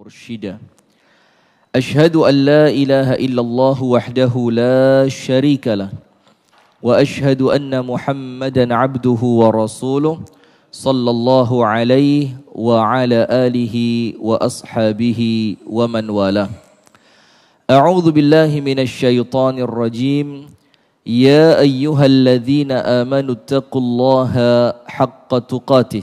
مرشدا أشهد أن لا إله إلا الله وحده لا شريك له وأشهد أن محمدا عبده ورسوله صلى الله عليه وعلى آله وأصحابه ومن والاه أعوذ بالله من الشيطان الرجيم يا أيها الذين آمنوا اتقوا الله حق تقاته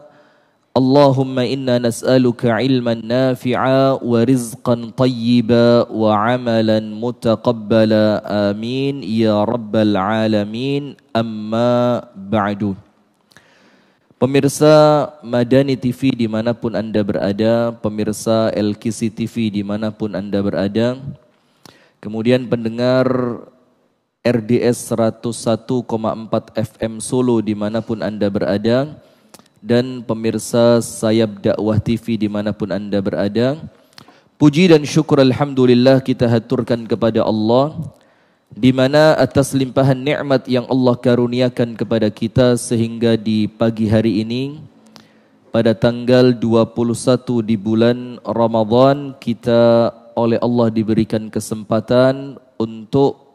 اللهم إنا نسألك علما نافعا ورزقا طيبا وعملا متقبلا آمين يا رب العالمين أما بعد Pemirsa Madani TV dimanapun Anda berada, pemirsa LKC TV dimanapun Anda berada, kemudian pendengar RDS 101,4 FM Solo dimanapun Anda berada, dan pemirsa Sayap Dakwah TV dimanapun anda berada. Puji dan syukur Alhamdulillah kita haturkan kepada Allah di mana atas limpahan nikmat yang Allah karuniakan kepada kita sehingga di pagi hari ini pada tanggal 21 di bulan Ramadan kita oleh Allah diberikan kesempatan untuk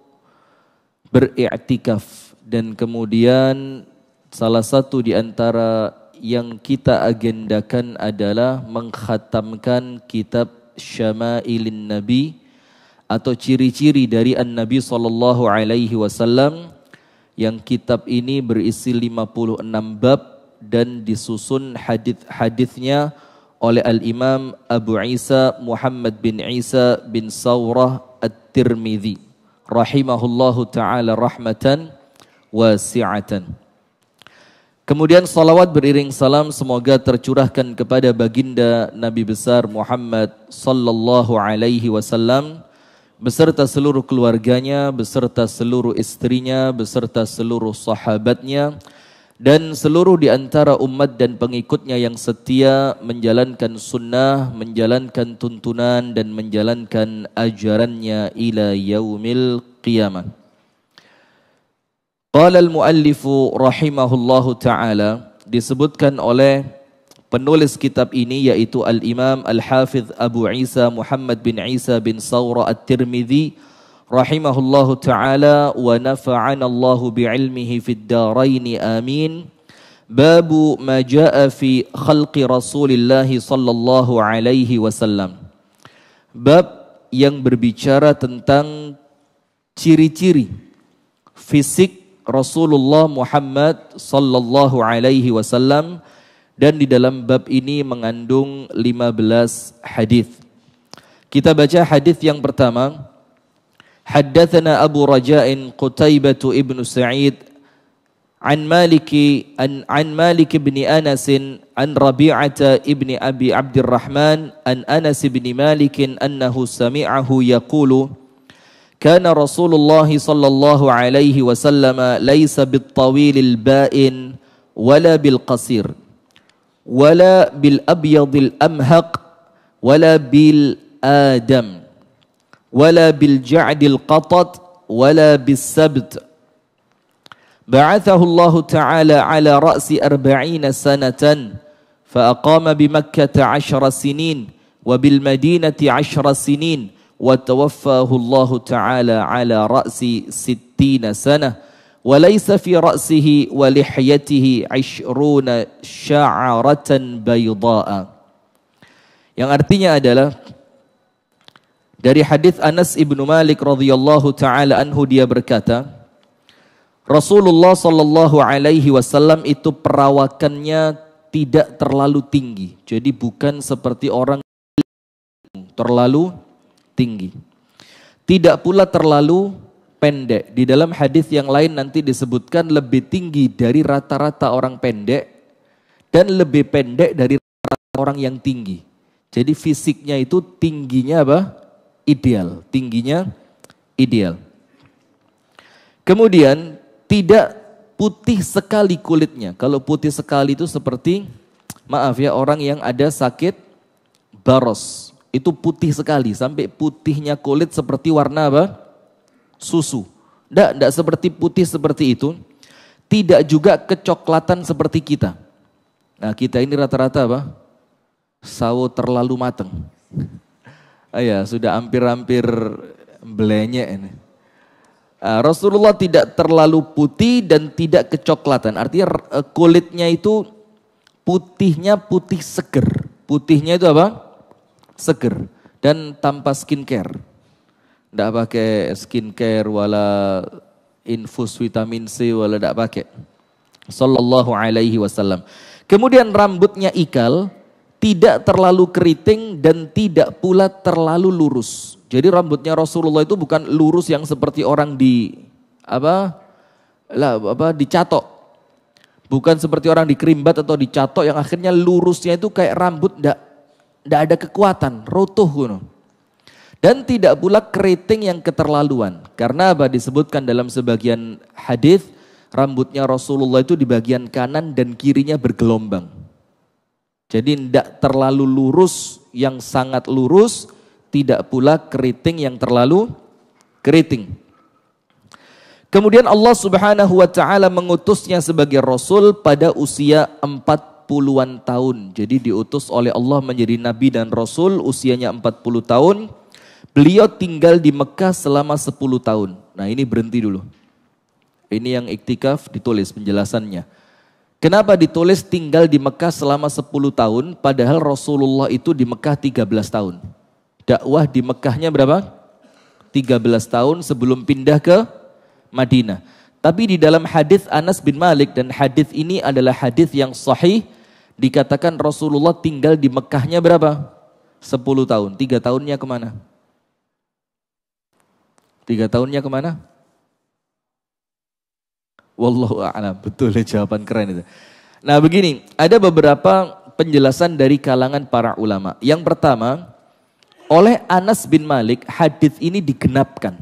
beriktikaf dan kemudian salah satu di antara yang kita agendakan adalah mengkhatamkan kitab Syama'ilin Nabi atau ciri-ciri dari An-Nabi sallallahu alaihi wasallam yang kitab ini berisi 56 bab dan disusun hadith-hadithnya oleh Al-Imam Abu Isa Muhammad bin Isa bin Saurah at tirmidzi rahimahullahu taala rahmatan wasi'atan. Kemudian salawat beriring salam semoga tercurahkan kepada baginda Nabi besar Muhammad sallallahu alaihi wasallam beserta seluruh keluarganya, beserta seluruh istrinya, beserta seluruh sahabatnya dan seluruh di antara umat dan pengikutnya yang setia menjalankan sunnah, menjalankan tuntunan dan menjalankan ajarannya ila yaumil qiyamah. Qala al-muallifu rahimahullahu taala disebutkan oleh penulis kitab ini yaitu Al-Imam Al-Hafidh Abu Isa Muhammad bin Isa bin Saura at tirmidhi rahimahullahu taala wa nafa'anallahu bi'ilmihi fid daraini amin. babu majaa fi في Rasulillahi sallallahu alaihi wasallam bab yang berbicara tentang ciri-ciri fisik Rasulullah Muhammad sallallahu alaihi wasallam dan di dalam bab ini mengandung 15 hadis. Kita baca hadis yang pertama. Haddatsana Abu Raja'in Qutaibah ibnu Sa'id عن مالك عن, عن مالك بن anas عن ربيعة ابن abi عبد الرحمن عن أنس بن مالك أنه سمعه يقول: كان رسول الله صلى الله عليه وسلم ليس بالطويل البائن ولا بالقصير ولا بالأبيض الأمهق ولا بالآدم ولا بالجعد القطط ولا بالسبت بعثه الله تعالى على رأس أربعين سنة فأقام بمكة عشر سنين وبالمدينة عشر سنين وتوفاه الله تعالى على رأس ستين سنة وليس في رأسه ولحيته عشرون شعرة بيضاء yang artinya adalah dari hadis Anas ibnu Malik radhiyallahu taala anhu dia berkata Rasulullah sallallahu alaihi wasallam itu perawakannya tidak terlalu tinggi jadi bukan seperti orang terlalu tinggi. Tidak pula terlalu pendek. Di dalam hadis yang lain nanti disebutkan lebih tinggi dari rata-rata orang pendek dan lebih pendek dari rata-rata orang yang tinggi. Jadi fisiknya itu tingginya apa? Ideal, tingginya ideal. Kemudian tidak putih sekali kulitnya. Kalau putih sekali itu seperti maaf ya orang yang ada sakit baros. Itu putih sekali, sampai putihnya kulit seperti warna apa? Susu. Tidak, tidak seperti putih seperti itu. Tidak juga kecoklatan seperti kita. Nah kita ini rata-rata apa? Sawo terlalu mateng. ayah ya, sudah hampir-hampir belenya ini. Uh, Rasulullah tidak terlalu putih dan tidak kecoklatan. Artinya eh, kulitnya itu putihnya putih seger. Putihnya itu apa? seger dan tanpa skincare. Tidak pakai skincare wala infus vitamin C wala tidak pakai. Sallallahu alaihi wasallam. Kemudian rambutnya ikal, tidak terlalu keriting dan tidak pula terlalu lurus. Jadi rambutnya Rasulullah itu bukan lurus yang seperti orang di apa lah apa dicatok. Bukan seperti orang dikerimbat atau dicatok yang akhirnya lurusnya itu kayak rambut tidak tidak ada kekuatan, rotuh kuno. Dan tidak pula keriting yang keterlaluan. Karena apa disebutkan dalam sebagian hadis rambutnya Rasulullah itu di bagian kanan dan kirinya bergelombang. Jadi tidak terlalu lurus yang sangat lurus, tidak pula keriting yang terlalu keriting. Kemudian Allah Subhanahu wa taala mengutusnya sebagai rasul pada usia 40-an tahun. Jadi diutus oleh Allah menjadi nabi dan rasul usianya 40 tahun. Beliau tinggal di Mekah selama 10 tahun. Nah, ini berhenti dulu. Ini yang iktikaf ditulis penjelasannya. Kenapa ditulis tinggal di Mekah selama 10 tahun padahal Rasulullah itu di Mekah 13 tahun. Dakwah di Mekahnya berapa? 13 tahun sebelum pindah ke Madinah. Tapi di dalam hadis Anas bin Malik dan hadis ini adalah hadis yang sahih dikatakan Rasulullah tinggal di Mekahnya berapa? 10 tahun. Tiga tahunnya kemana? Tiga tahunnya kemana? Wallahu a'lam. Betul ya jawaban keren itu. Nah begini, ada beberapa penjelasan dari kalangan para ulama. Yang pertama, oleh Anas bin Malik hadis ini digenapkan.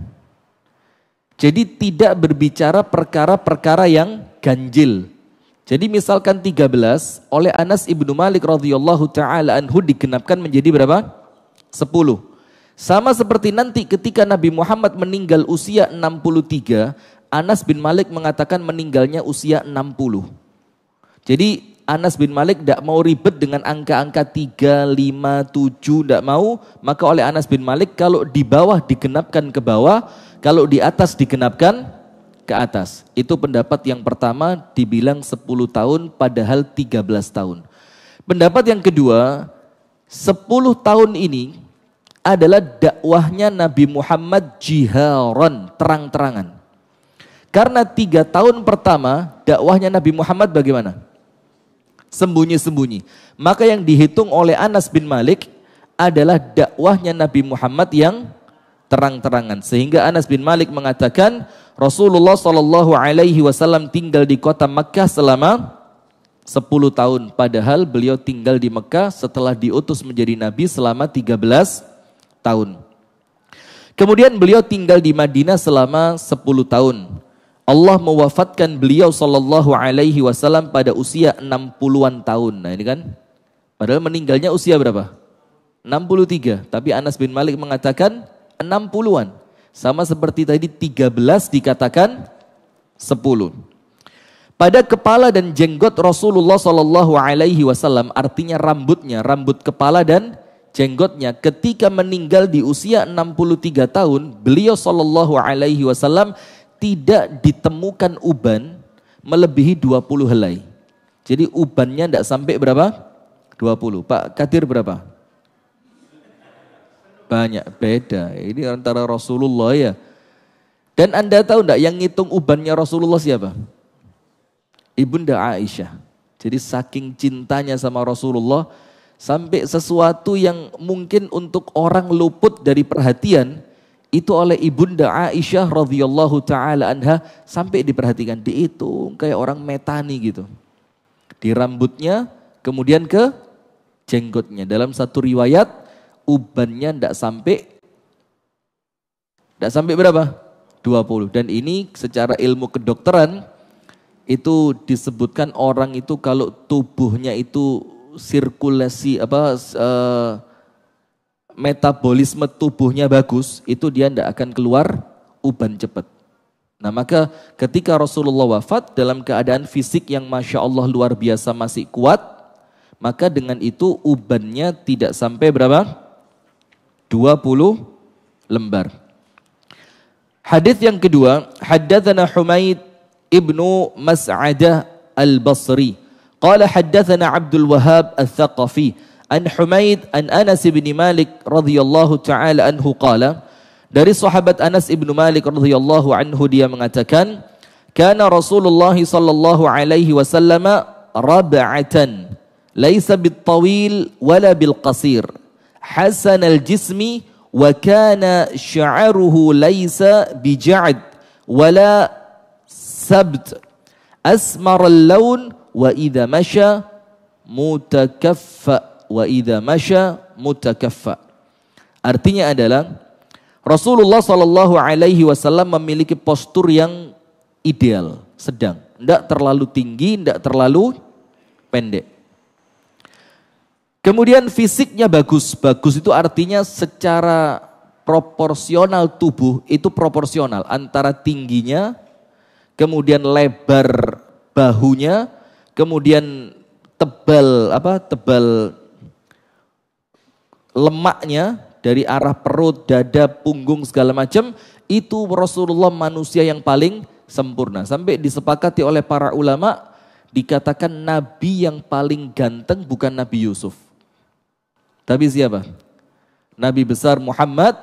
Jadi tidak berbicara perkara-perkara yang ganjil, jadi misalkan 13 oleh Anas ibnu Malik radhiyallahu taala anhu digenapkan menjadi berapa? 10. Sama seperti nanti ketika Nabi Muhammad meninggal usia 63, Anas bin Malik mengatakan meninggalnya usia 60. Jadi Anas bin Malik tidak mau ribet dengan angka-angka 3, 5, 7, tidak mau. Maka oleh Anas bin Malik kalau di bawah digenapkan ke bawah, kalau di atas digenapkan ke atas. Itu pendapat yang pertama dibilang 10 tahun padahal 13 tahun. Pendapat yang kedua, 10 tahun ini adalah dakwahnya Nabi Muhammad jiharon, terang-terangan. Karena tiga tahun pertama dakwahnya Nabi Muhammad bagaimana? Sembunyi-sembunyi. Maka yang dihitung oleh Anas bin Malik adalah dakwahnya Nabi Muhammad yang terang-terangan. Sehingga Anas bin Malik mengatakan, Rasulullah Shallallahu Alaihi Wasallam tinggal di kota Mekah selama 10 tahun. Padahal beliau tinggal di Mekah setelah diutus menjadi nabi selama 13 tahun. Kemudian beliau tinggal di Madinah selama 10 tahun. Allah mewafatkan beliau Shallallahu Alaihi Wasallam pada usia 60-an tahun. Nah ini kan, padahal meninggalnya usia berapa? 63. Tapi Anas bin Malik mengatakan 60-an. Sama seperti tadi 13 dikatakan 10. Pada kepala dan jenggot Rasulullah Shallallahu Alaihi Wasallam artinya rambutnya, rambut kepala dan jenggotnya ketika meninggal di usia 63 tahun beliau Shallallahu Alaihi Wasallam tidak ditemukan uban melebihi 20 helai. Jadi ubannya tidak sampai berapa? 20. Pak Kadir berapa? banyak beda. Ini antara Rasulullah ya. Dan Anda tahu tidak yang ngitung ubannya Rasulullah siapa? Ibunda Aisyah. Jadi saking cintanya sama Rasulullah sampai sesuatu yang mungkin untuk orang luput dari perhatian itu oleh ibunda Aisyah radhiyallahu taala anha sampai diperhatikan dihitung kayak orang metani gitu. Di rambutnya kemudian ke jenggotnya. Dalam satu riwayat ubannya tidak sampai tidak sampai berapa? 20. Dan ini secara ilmu kedokteran itu disebutkan orang itu kalau tubuhnya itu sirkulasi apa uh, metabolisme tubuhnya bagus itu dia tidak akan keluar uban cepat. Nah maka ketika Rasulullah wafat dalam keadaan fisik yang masya Allah luar biasa masih kuat, maka dengan itu ubannya tidak sampai berapa? 20 lembar. Hadis yang kedua, haddatsana Humaid ibnu Mas'adah Al-Basri. Qala haddatsana Abdul Wahhab Al-Thaqafi an Humaid an Anas bin Malik radhiyallahu taala anhu qala dari sahabat Anas ibnu Malik radhiyallahu anhu dia mengatakan kana Rasulullah sallallahu alaihi wasallam rab'atan laisa bit tawil wala bil qasir حسن al وكان شعره ليس بجعد ولا bija'd أسمر اللون وإذا مشى lawn وإذا مشى masya artinya adalah Rasulullah Shallallahu Alaihi Wasallam memiliki postur yang ideal, sedang, tidak terlalu tinggi, tidak terlalu pendek. Kemudian fisiknya bagus. Bagus itu artinya secara proporsional tubuh itu proporsional antara tingginya, kemudian lebar bahunya, kemudian tebal apa? tebal lemaknya dari arah perut, dada, punggung segala macam itu Rasulullah manusia yang paling sempurna. Sampai disepakati oleh para ulama dikatakan nabi yang paling ganteng bukan Nabi Yusuf. Tapi siapa? Nabi besar Muhammad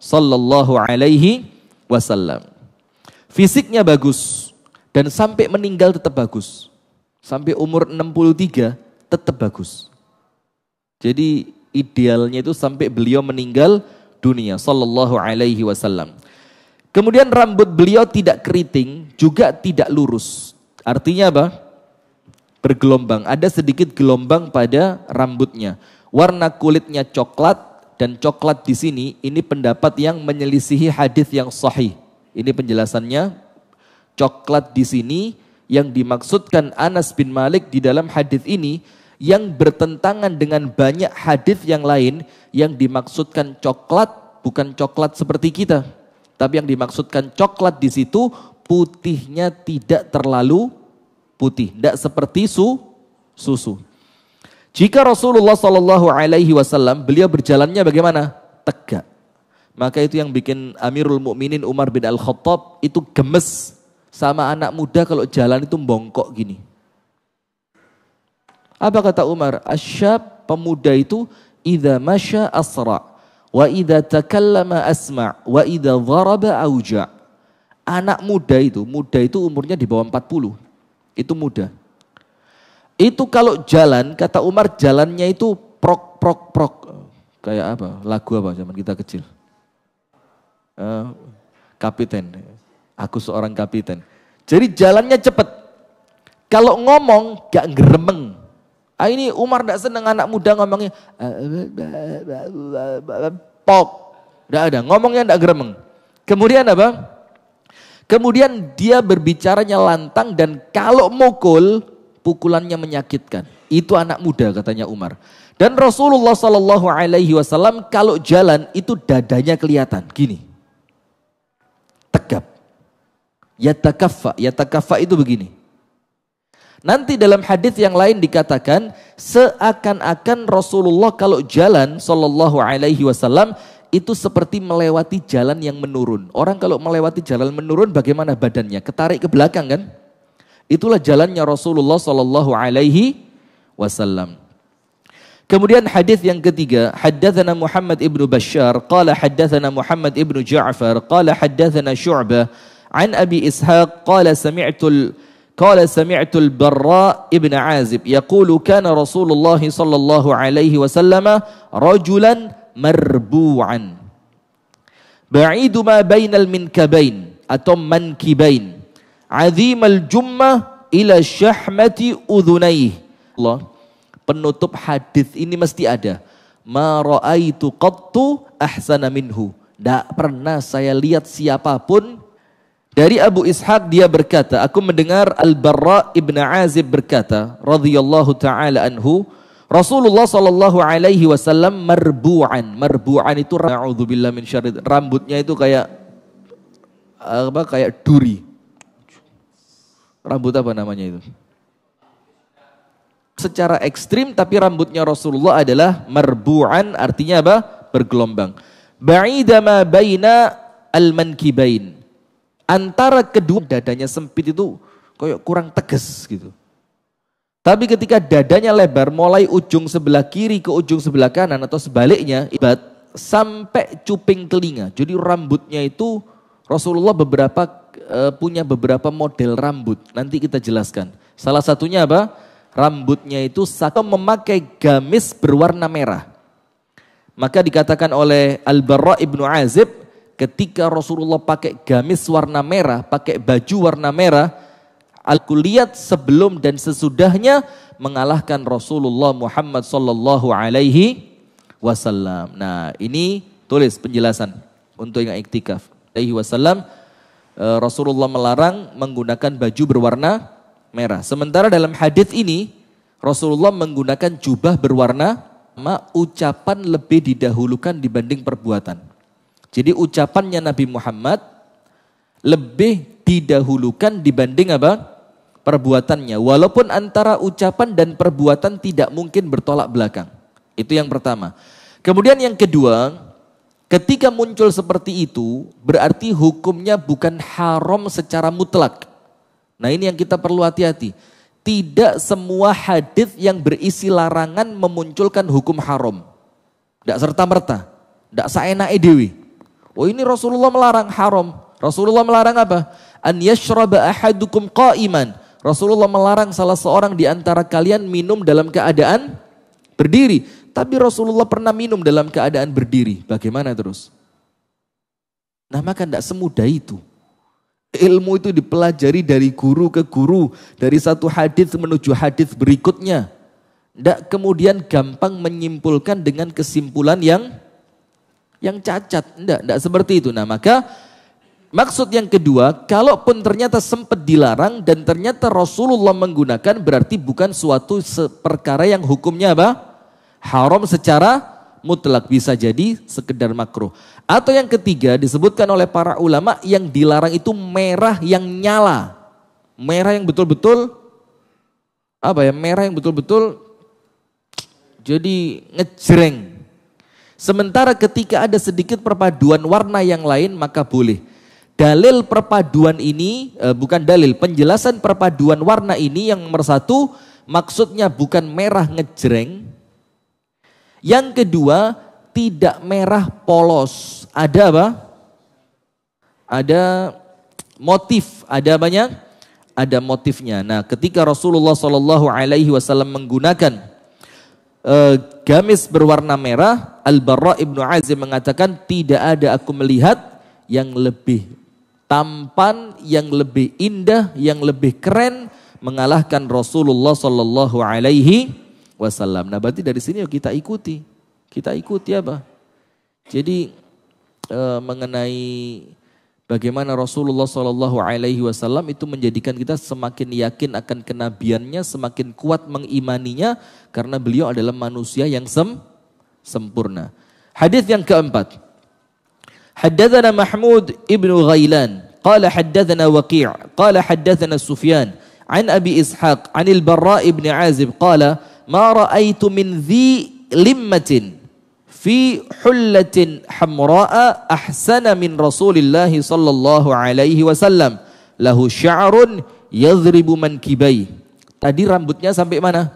sallallahu alaihi wasallam. Fisiknya bagus dan sampai meninggal tetap bagus. Sampai umur 63 tetap bagus. Jadi idealnya itu sampai beliau meninggal dunia sallallahu alaihi wasallam. Kemudian rambut beliau tidak keriting, juga tidak lurus. Artinya apa? Bergelombang, ada sedikit gelombang pada rambutnya warna kulitnya coklat dan coklat di sini ini pendapat yang menyelisihi hadis yang sahih. Ini penjelasannya coklat di sini yang dimaksudkan Anas bin Malik di dalam hadis ini yang bertentangan dengan banyak hadis yang lain yang dimaksudkan coklat bukan coklat seperti kita. Tapi yang dimaksudkan coklat di situ putihnya tidak terlalu putih, tidak seperti su susu. Jika Rasulullah Shallallahu Alaihi Wasallam beliau berjalannya bagaimana? Tegak. Maka itu yang bikin Amirul Mukminin Umar bin Al Khattab itu gemes sama anak muda kalau jalan itu bongkok gini. Apa kata Umar? Asyab pemuda itu idza masya asra wa idza takallama asma wa idza dharaba auja. Anak muda itu, muda itu umurnya di bawah 40. Itu muda. Itu kalau jalan, kata Umar jalannya itu prok prok prok. Kayak apa? Lagu apa zaman kita kecil? Uh, kapiten. Aku seorang kapiten. Jadi jalannya cepat. Kalau ngomong gak geremeng Ah, ini Umar gak seneng anak muda ngomongnya. Pok. Gak ada, ngomongnya gak geremeng. Kemudian apa? Kemudian dia berbicaranya lantang dan kalau mukul pukulannya menyakitkan. Itu anak muda katanya Umar. Dan Rasulullah Shallallahu Alaihi Wasallam kalau jalan itu dadanya kelihatan gini, tegap. Yatakafa, yatakafa itu begini. Nanti dalam hadis yang lain dikatakan seakan-akan Rasulullah kalau jalan Shallallahu Alaihi Wasallam itu seperti melewati jalan yang menurun. Orang kalau melewati jalan menurun bagaimana badannya? Ketarik ke belakang kan? Itulah jalannya Rasulullah sallallahu alaihi wasallam. Kemudian hadis yang ketiga, haddatsana Muhammad ibnu Bashar qala haddatsana Muhammad ibnu Ja'far qala haddatsana Syu'bah an Abi Ishaq qala sami'tu قال سمعت البراء ابن عازب يقول كان رسول الله صلى الله عليه وسلم رجلا مربوعا بعيد ما بين المنكبين أتم منكبين azimal jummah ila syahmati udhunaih. Allah, penutup hadis ini mesti ada. Ma ra'aitu qattu ahsana minhu. Tidak pernah saya lihat siapapun dari Abu Ishaq dia berkata, aku mendengar Al-Barra ibn Azib berkata, radhiyallahu taala anhu, Rasulullah sallallahu alaihi wasallam marbu'an. Marbu'an itu rambutnya itu kayak apa? Kayak duri Rambut apa namanya itu? Secara ekstrim tapi rambutnya Rasulullah adalah merbuan, artinya apa? Bergelombang. Ba'idama baina al-mankibain. Antara kedua dadanya sempit itu kayak kurang tegas gitu. Tapi ketika dadanya lebar mulai ujung sebelah kiri ke ujung sebelah kanan atau sebaliknya ibat sampai cuping telinga. Jadi rambutnya itu Rasulullah beberapa Eh, punya beberapa model rambut. Nanti kita jelaskan. Salah satunya apa? Rambutnya itu satu memakai gamis berwarna merah. Maka dikatakan oleh Al-Barra ibnu Azib, ketika Rasulullah pakai gamis warna merah, pakai baju warna merah, al lihat sebelum dan sesudahnya mengalahkan Rasulullah Muhammad Sallallahu Alaihi Wasallam. Nah ini tulis penjelasan untuk yang iktikaf. Alaihi Wasallam Eh, Rasulullah melarang menggunakan baju berwarna merah. Sementara dalam hadis ini Rasulullah menggunakan jubah berwarna ma ucapan lebih didahulukan dibanding perbuatan. Jadi ucapannya Nabi Muhammad lebih didahulukan dibanding apa? perbuatannya. Walaupun antara ucapan dan perbuatan tidak mungkin bertolak belakang. Itu yang pertama. Kemudian yang kedua, Ketika muncul seperti itu, berarti hukumnya bukan haram secara mutlak. Nah ini yang kita perlu hati-hati. Tidak semua hadis yang berisi larangan memunculkan hukum haram. Tidak serta-merta. Tidak saena edewi. Oh ini Rasulullah melarang haram. Rasulullah melarang apa? An yashraba ahadukum qa'iman. Rasulullah melarang salah seorang di antara kalian minum dalam keadaan berdiri. Tapi Rasulullah pernah minum dalam keadaan berdiri. Bagaimana terus? Nah maka tidak semudah itu. Ilmu itu dipelajari dari guru ke guru, dari satu hadis menuju hadis berikutnya. Tidak kemudian gampang menyimpulkan dengan kesimpulan yang yang cacat. Tidak, tidak seperti itu. Nah maka maksud yang kedua, kalaupun ternyata sempat dilarang dan ternyata Rasulullah menggunakan berarti bukan suatu perkara yang hukumnya apa? Haram secara mutlak bisa jadi sekedar makruh. Atau yang ketiga disebutkan oleh para ulama yang dilarang itu merah yang nyala. Merah yang betul-betul apa ya? Merah yang betul-betul jadi ngejreng. Sementara ketika ada sedikit perpaduan warna yang lain maka boleh. Dalil perpaduan ini eh, bukan dalil, penjelasan perpaduan warna ini yang nomor satu maksudnya bukan merah ngejreng yang kedua, tidak merah polos. Ada apa? Ada motif, ada banyak ada motifnya. Nah, ketika Rasulullah Shallallahu Alaihi Wasallam menggunakan uh, gamis berwarna merah, Al Barra ibnu Azim mengatakan tidak ada aku melihat yang lebih tampan, yang lebih indah, yang lebih keren mengalahkan Rasulullah Shallallahu Alaihi wasallam. Nah, berarti dari sini ya kita ikuti. Kita ikuti apa? Ya, Jadi e, mengenai bagaimana Rasulullah Shallallahu alaihi wasallam itu menjadikan kita semakin yakin akan kenabiannya, semakin kuat mengimaninya karena beliau adalah manusia yang sem sempurna. Hadis yang keempat. Haddatsana Mahmud ibnu Ghailan qala haddatsana Waqi', qala haddatsana sufyan عن أبي إسحاق عن البراء بن عازب قال ma ra'aitu min dhi limmatin fi hullatin hamra'a ahsana min Rasulillahi sallallahu alaihi wasallam lahu sya'run yadhribu mankibai tadi rambutnya sampai mana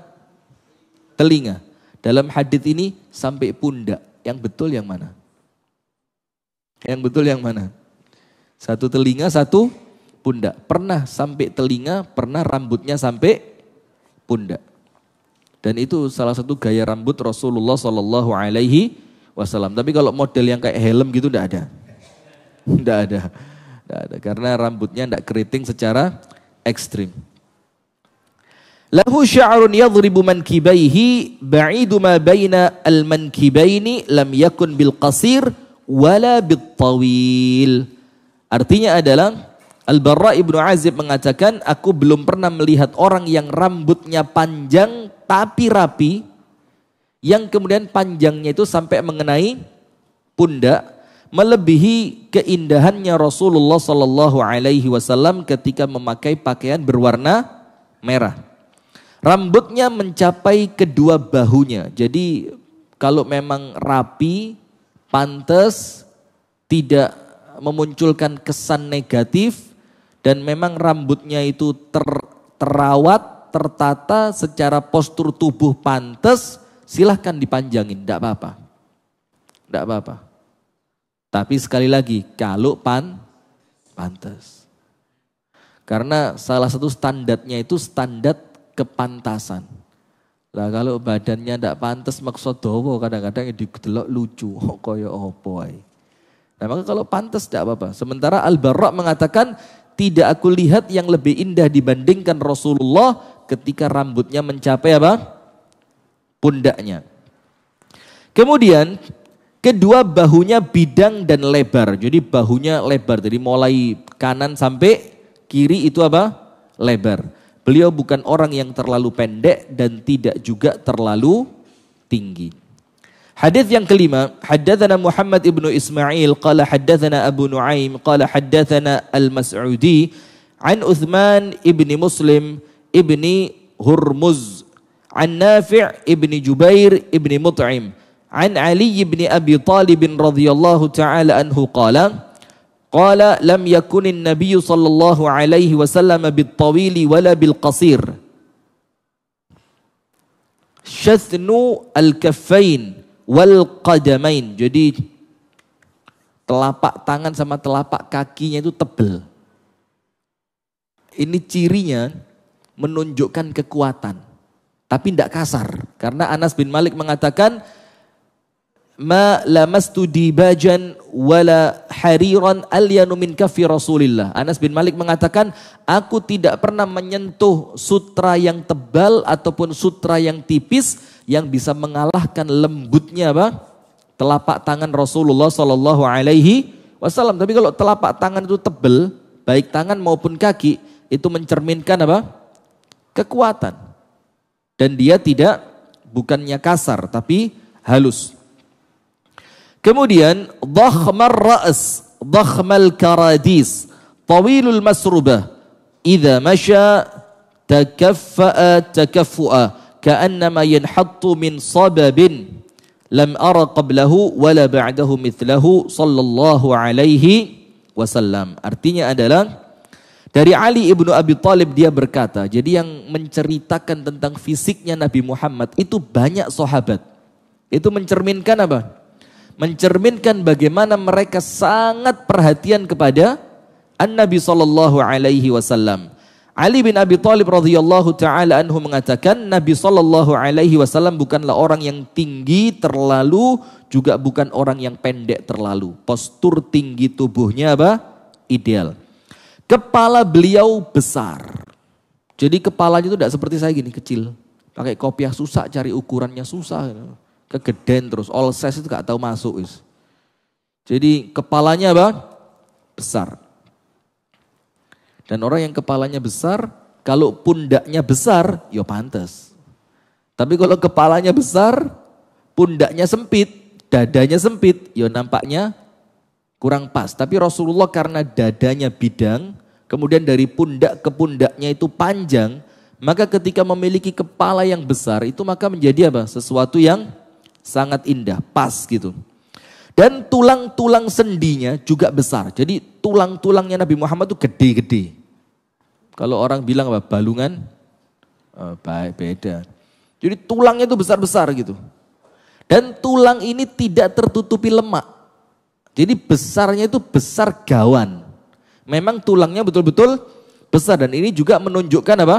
telinga dalam hadis ini sampai pundak yang betul yang mana yang betul yang mana satu telinga satu pundak pernah sampai telinga pernah rambutnya sampai pundak dan itu salah satu gaya rambut Rasulullah Shallallahu Alaihi Wasallam. Tapi kalau model yang kayak helm gitu tidak ada, tidak ada, tidak ada. Karena rambutnya tidak keriting secara ekstrim. Lahu sya'run yadhribu mankibaihi ba'idu ma baina al-mankibaini lam yakun bil qasir wala bil tawil. Artinya adalah Al-Barra ibnu Azib mengatakan, aku belum pernah melihat orang yang rambutnya panjang tapi rapi yang kemudian panjangnya itu sampai mengenai pundak melebihi keindahannya Rasulullah Shallallahu Alaihi Wasallam ketika memakai pakaian berwarna merah. Rambutnya mencapai kedua bahunya. Jadi kalau memang rapi, pantas, tidak memunculkan kesan negatif dan memang rambutnya itu ter, terawat tertata secara postur tubuh pantas, silahkan dipanjangin, tidak apa-apa. Tidak apa-apa. Tapi sekali lagi, kalau pan, pantas. Karena salah satu standarnya itu standar kepantasan. Lah kalau badannya tidak pantas maksud dowo kadang-kadang didelok lucu kok oh boy. Nah maka kalau pantas tidak apa-apa. Sementara Al-Barra mengatakan tidak aku lihat yang lebih indah dibandingkan Rasulullah ketika rambutnya mencapai apa? Pundaknya. Kemudian kedua bahunya bidang dan lebar. Jadi bahunya lebar. Jadi mulai kanan sampai kiri itu apa? Lebar. Beliau bukan orang yang terlalu pendek dan tidak juga terlalu tinggi. Hadis yang kelima, haddatsana Muhammad ibnu Ismail qala haddatsana Abu Nuaim qala haddatsana Al-Mas'udi an Uthman ibni Muslim ibni Hurmuz an Nafi' ibni Jubair ibni Mut'im an Ali ibni Abi Talib radhiyallahu taala anhu qala qala lam yakunin nabi sallallahu alaihi wasallam 'bil tawili wala bil qasir Shathnu al kaffain wal qadamain jadi telapak tangan sama telapak kakinya itu tebel ini cirinya menunjukkan kekuatan. Tapi tidak kasar. Karena Anas bin Malik mengatakan, Ma lamastu dibajan wala hariran alyanu min kafi Rasulillah. Anas bin Malik mengatakan, aku tidak pernah menyentuh sutra yang tebal ataupun sutra yang tipis yang bisa mengalahkan lembutnya apa? telapak tangan Rasulullah Shallallahu alaihi wasallam. Tapi kalau telapak tangan itu tebel baik tangan maupun kaki, itu mencerminkan apa? kekuatan. Dan dia tidak bukannya kasar tapi halus. Kemudian dhakhmar ra's, dhakhmal karadis, tawilul masrubah. Idza masya takaffa'a takaffu'a ka'annama yanhattu min sababin lam ara qablahu wala ba'dahu mithlahu sallallahu alaihi wasallam. Artinya adalah dari Ali ibnu Abi Thalib dia berkata, jadi yang menceritakan tentang fisiknya Nabi Muhammad itu banyak sahabat. Itu mencerminkan apa? Mencerminkan bagaimana mereka sangat perhatian kepada An Nabi Shallallahu Alaihi Wasallam. Ali bin Abi Thalib radhiyallahu taala anhu mengatakan Nabi Shallallahu alaihi wasallam bukanlah orang yang tinggi terlalu juga bukan orang yang pendek terlalu. Postur tinggi tubuhnya apa? ideal. Kepala beliau besar. Jadi kepalanya itu tidak seperti saya gini, kecil. Pakai kopiah susah, cari ukurannya susah. Kegeden terus, all size itu gak tahu masuk. Is. Jadi kepalanya apa? Besar. Dan orang yang kepalanya besar, kalau pundaknya besar, ya pantas. Tapi kalau kepalanya besar, pundaknya sempit, dadanya sempit, ya nampaknya kurang pas. Tapi Rasulullah karena dadanya bidang, kemudian dari pundak ke pundaknya itu panjang, maka ketika memiliki kepala yang besar itu maka menjadi apa? Sesuatu yang sangat indah, pas gitu. Dan tulang-tulang sendinya juga besar. Jadi tulang-tulangnya Nabi Muhammad itu gede-gede. Kalau orang bilang apa? Balungan? Oh, baik, beda. Jadi tulangnya itu besar-besar gitu. Dan tulang ini tidak tertutupi lemak. Jadi besarnya itu besar gawan. Memang tulangnya betul-betul besar dan ini juga menunjukkan apa?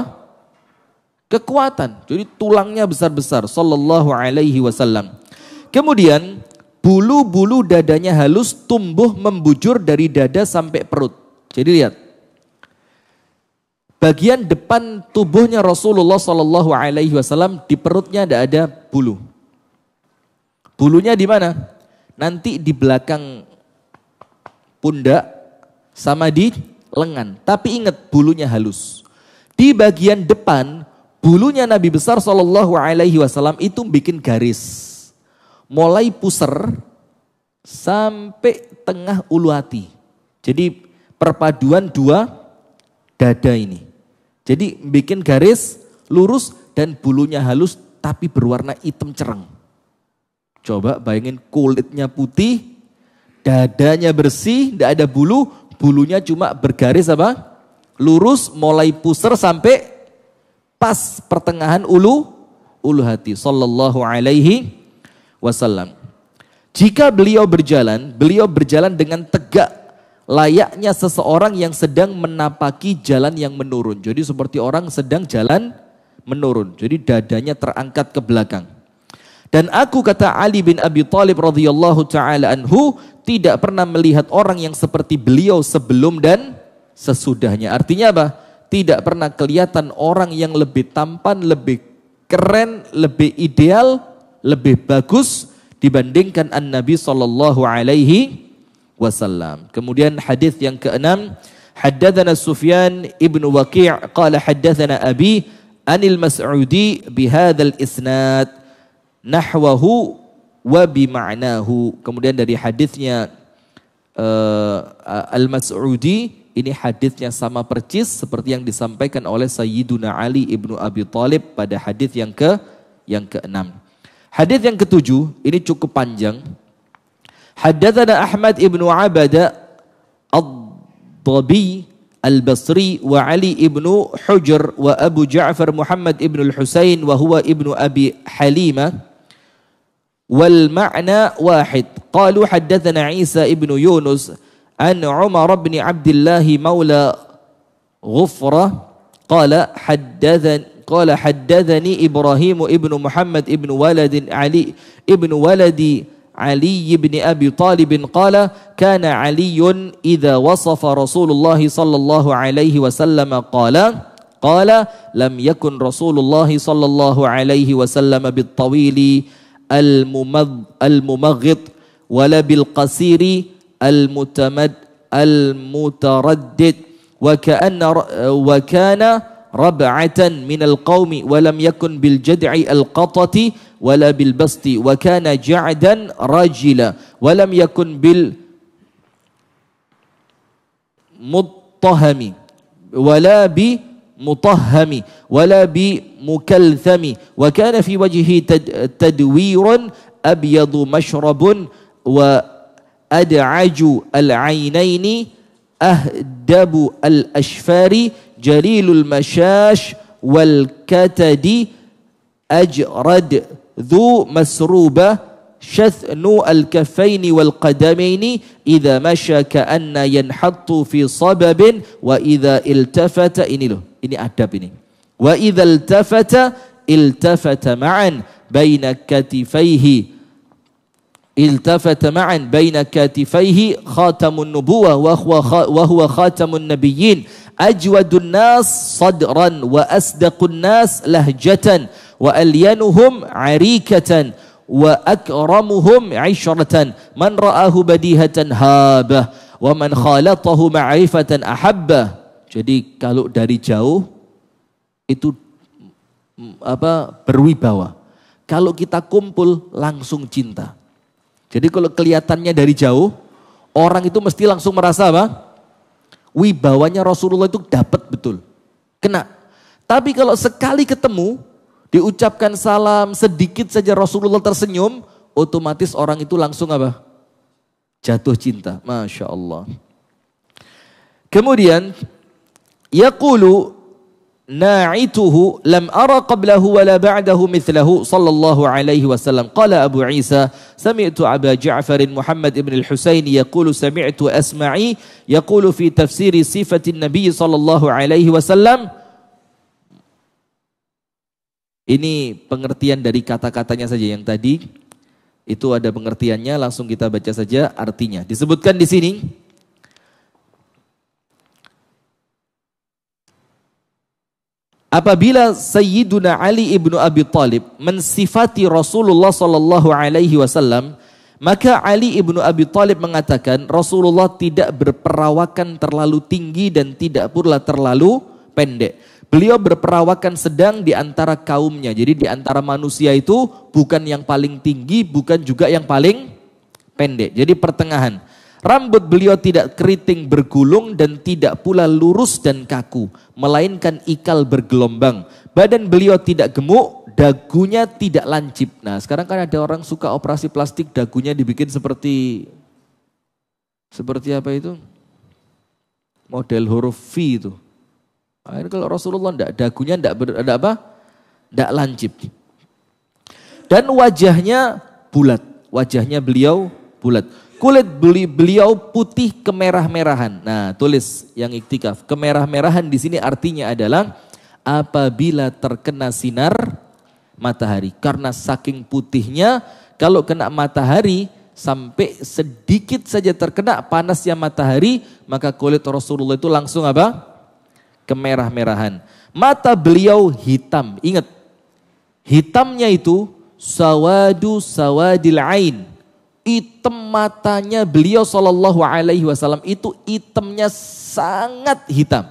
Kekuatan. Jadi tulangnya besar-besar. Sallallahu alaihi wasallam. Kemudian bulu-bulu dadanya halus tumbuh membujur dari dada sampai perut. Jadi lihat. Bagian depan tubuhnya Rasulullah Sallallahu Alaihi Wasallam di perutnya tidak ada bulu. Bulunya di mana? Nanti di belakang pundak, sama di lengan. Tapi ingat bulunya halus. Di bagian depan bulunya Nabi besar Shallallahu Alaihi Wasallam itu bikin garis, mulai pusar sampai tengah ulu hati. Jadi perpaduan dua dada ini. Jadi bikin garis lurus dan bulunya halus tapi berwarna hitam cereng. Coba bayangin kulitnya putih, Dadanya bersih, tidak ada bulu, bulunya cuma bergaris apa? Lurus mulai pusar sampai pas pertengahan ulu ulu hati sallallahu alaihi wasallam. Jika beliau berjalan, beliau berjalan dengan tegak layaknya seseorang yang sedang menapaki jalan yang menurun. Jadi seperti orang sedang jalan menurun. Jadi dadanya terangkat ke belakang. Dan aku kata Ali bin Abi Thalib radhiyallahu taala anhu tidak pernah melihat orang yang seperti beliau sebelum dan sesudahnya. Artinya apa? Tidak pernah kelihatan orang yang lebih tampan, lebih keren, lebih ideal, lebih bagus dibandingkan An-Nabi sallallahu alaihi wasallam. Kemudian hadis yang keenam, haddatsana Sufyan ibnu Waqi' qala haddatsana Abi anil Mas'udi bihadzal isnad nahwahu wa bima'nahu. Kemudian dari hadisnya uh, Al-Mas'udi ini hadisnya sama percis seperti yang disampaikan oleh Sayyiduna Ali ibnu Abi Thalib pada hadis yang ke yang keenam. Hadis yang ketujuh ini cukup panjang. Haddatsana Ahmad ibnu Abada ad dhabi Al-Basri wa Ali ibnu Hujr wa Abu Ja'far Muhammad ibnu Al-Husain wa huwa ibnu Abi Halimah والمعنى واحد قالوا حدثنا عيسى ابن يونس عن عمر بن عبد الله مولى غفرة قال حدثني قال حدثني إبراهيم ابن محمد ابن ولد علي ابن ولد علي بن أبي طالب قال كان علي إذا وصف رسول الله صلى الله عليه وسلم قال قال لم يكن رسول الله صلى الله عليه وسلم بالطويل الممغط ولا بالقصير المتمد المتردد وكأن وكان ربعة من القوم ولم يكن بالجدع القطة ولا بالبسط وكان جعدا راجلا ولم يكن بالمطهم ولا ب مطهم ولا بمكلثم وكان في وجهه تدوير أبيض مشرب وأدعج العينين أهدب الأشفار جليل المشاش والكتد أجرد ذو مسروبة شثن الكفين والقدمين إذا مشى كأن ينحط في صبب وإذا التفت إني له إني أدب إني وإذا التفت التفت معا بين كتفيه التفت معا بين كتفيه خاتم النبوة وهو, وهو خاتم النبيين أجود الناس صدرا وأصدق الناس لهجة وألينهم عريكة wa akramuhum 'ishratan man ra'ahu badihatan habah wa man khalatahu ma'rifatan ahabbah. Jadi kalau dari jauh itu mm, apa berwibawa. Kalau kita kumpul langsung cinta. Jadi kalau kelihatannya dari jauh, orang itu mesti langsung merasa apa? Wibawanya Rasulullah itu dapat betul. Kena. Tapi kalau sekali ketemu, diucapkan salam, sedikit saja Rasulullah tersenyum, otomatis orang itu langsung apa? Jatuh cinta. Masya Allah. Kemudian, Yaqulu na'ituhu lam ara qablahu wala ba'dahu mithlahu sallallahu alaihi wasallam qala Abu Isa sami'tu Aba Ja'far Muhammad ibn al-Husayn yaqulu sami'tu Asma'i yaqulu fi tafsiri sifati an-nabi sallallahu alaihi wasallam ini pengertian dari kata-katanya saja yang tadi itu ada pengertiannya, langsung kita baca saja artinya. Disebutkan di sini Apabila Sayyiduna Ali ibnu Abi Talib mensifati Rasulullah sallallahu alaihi wasallam, maka Ali ibnu Abi Talib mengatakan Rasulullah tidak berperawakan terlalu tinggi dan tidak pula terlalu pendek. Beliau berperawakan sedang di antara kaumnya. Jadi di antara manusia itu bukan yang paling tinggi, bukan juga yang paling pendek. Jadi pertengahan. Rambut beliau tidak keriting bergulung dan tidak pula lurus dan kaku, melainkan ikal bergelombang. Badan beliau tidak gemuk, dagunya tidak lancip. Nah, sekarang kan ada orang suka operasi plastik dagunya dibikin seperti seperti apa itu? Model huruf V itu Akhirnya kalau Rasulullah tidak dagunya tidak berada apa? tidak lancip. Dan wajahnya bulat. Wajahnya beliau bulat. Kulit beli, beliau putih kemerah-merahan. Nah, tulis yang iktikaf. Kemerah-merahan di sini artinya adalah apabila terkena sinar matahari. Karena saking putihnya, kalau kena matahari, sampai sedikit saja terkena panasnya matahari, maka kulit Rasulullah itu langsung apa? kemerah-merahan. Mata beliau hitam. Ingat, hitamnya itu sawadu sawadil ain. Hitam matanya beliau sallallahu Alaihi Wasallam itu hitamnya sangat hitam.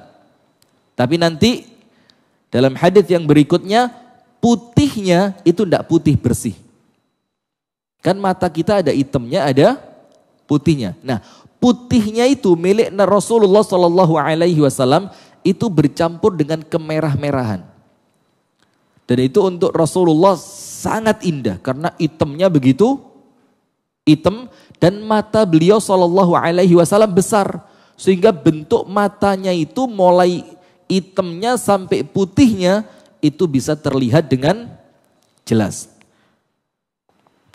Tapi nanti dalam hadis yang berikutnya putihnya itu tidak putih bersih. Kan mata kita ada hitamnya ada putihnya. Nah putihnya itu milik Rasulullah Shallallahu Alaihi Wasallam itu bercampur dengan kemerah-merahan. Dan itu untuk Rasulullah sangat indah karena itemnya begitu item dan mata beliau Shallallahu Alaihi Wasallam besar sehingga bentuk matanya itu mulai itemnya sampai putihnya itu bisa terlihat dengan jelas.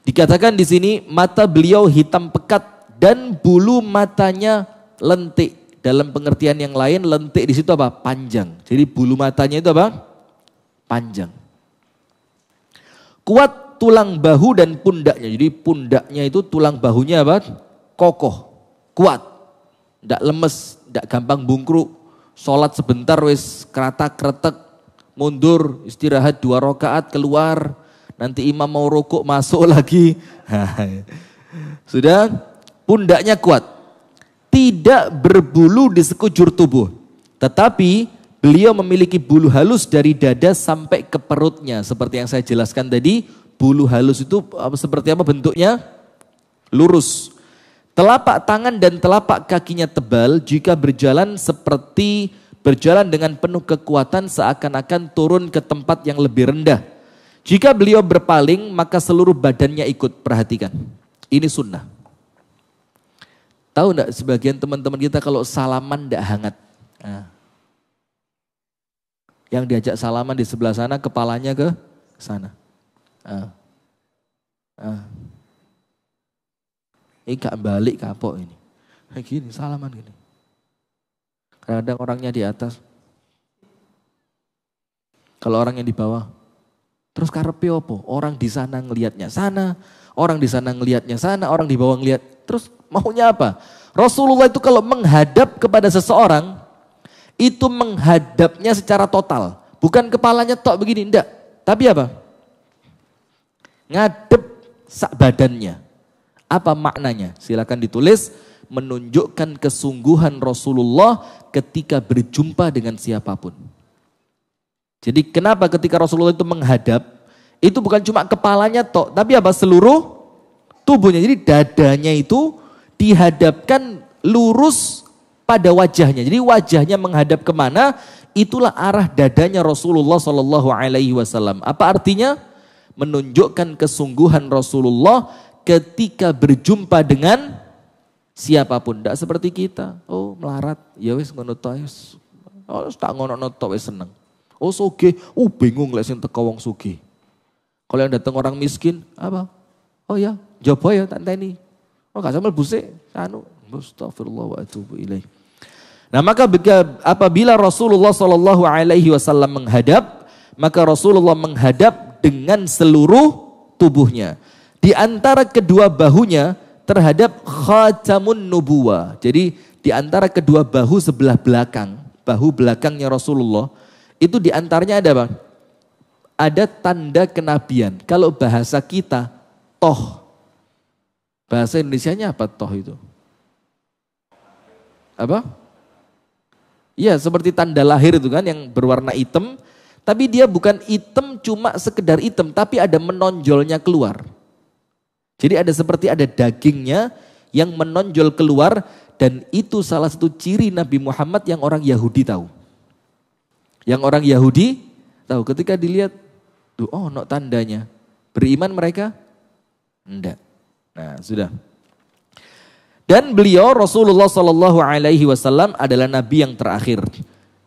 Dikatakan di sini mata beliau hitam pekat dan bulu matanya lentik. Dalam pengertian yang lain lentik di situ apa? Panjang. Jadi bulu matanya itu apa? Panjang. Kuat tulang bahu dan pundaknya. Jadi pundaknya itu tulang bahunya apa? Kokoh, kuat. Tidak lemes, tidak gampang bungkruk. Sholat sebentar wes kereta kretek mundur istirahat dua rakaat keluar nanti imam mau rokok masuk lagi sudah pundaknya kuat tidak berbulu di sekujur tubuh. Tetapi beliau memiliki bulu halus dari dada sampai ke perutnya. Seperti yang saya jelaskan tadi, bulu halus itu seperti apa bentuknya? Lurus. Telapak tangan dan telapak kakinya tebal jika berjalan seperti berjalan dengan penuh kekuatan seakan-akan turun ke tempat yang lebih rendah. Jika beliau berpaling maka seluruh badannya ikut. Perhatikan, ini sunnah. Tahu enggak sebagian teman-teman kita kalau salaman enggak hangat. Nah. Yang diajak salaman di sebelah sana kepalanya ke sana. Nah. Nah. Ini gak balik kapok ini. Kayak gini, salaman gini. Kadang-kadang orangnya di atas. Kalau orang yang di bawah. Terus karepe opo? Orang di sana ngelihatnya sana, orang di sana ngelihatnya sana, orang di bawah ngelihat Terus maunya apa? Rasulullah itu kalau menghadap kepada seseorang, itu menghadapnya secara total. Bukan kepalanya tok begini, enggak. Tapi apa? Ngadep sak badannya. Apa maknanya? Silakan ditulis menunjukkan kesungguhan Rasulullah ketika berjumpa dengan siapapun. Jadi kenapa ketika Rasulullah itu menghadap, itu bukan cuma kepalanya tok, tapi apa seluruh tubuhnya. Jadi dadanya itu dihadapkan lurus pada wajahnya. Jadi wajahnya menghadap kemana? Itulah arah dadanya Rasulullah Shallallahu Alaihi Wasallam. Apa artinya? Menunjukkan kesungguhan Rasulullah ketika berjumpa dengan siapapun. Tidak seperti kita. Oh melarat, ya wes ngono Oh tak ngono wes seneng. Oh soge, oh uh, bingung lah sing teko wong soge. Kalau yang datang orang miskin, apa? Oh ya, Jopo ya tante ini, Oh gak sama buse, anu. Astagfirullah wa atubu ilaih. Nah maka apabila Rasulullah Shallallahu Alaihi Wasallam menghadap, maka Rasulullah menghadap dengan seluruh tubuhnya. Di antara kedua bahunya terhadap khatamun nubuwa. Jadi di antara kedua bahu sebelah belakang, bahu belakangnya Rasulullah, itu di antaranya ada apa? ada tanda kenabian. Kalau bahasa kita, toh Bahasa Indonesia-nya apa toh itu? Apa? Ya seperti tanda lahir itu kan yang berwarna hitam, tapi dia bukan hitam cuma sekedar hitam, tapi ada menonjolnya keluar. Jadi ada seperti ada dagingnya yang menonjol keluar dan itu salah satu ciri Nabi Muhammad yang orang Yahudi tahu. Yang orang Yahudi tahu ketika dilihat, tuh oh no tandanya. Beriman mereka? Enggak. Nah, sudah. Dan beliau Rasulullah Shallallahu Alaihi Wasallam adalah nabi yang terakhir.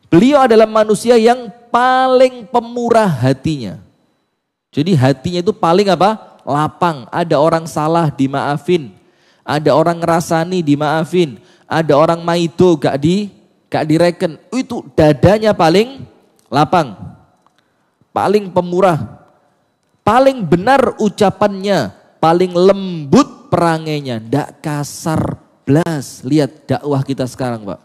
Beliau adalah manusia yang paling pemurah hatinya. Jadi hatinya itu paling apa? Lapang. Ada orang salah dimaafin. Ada orang ngerasani dimaafin. Ada orang maido gak di gak direken. Itu dadanya paling lapang. Paling pemurah. Paling benar ucapannya paling lembut perangainya, ndak kasar belas. Lihat dakwah kita sekarang, Pak.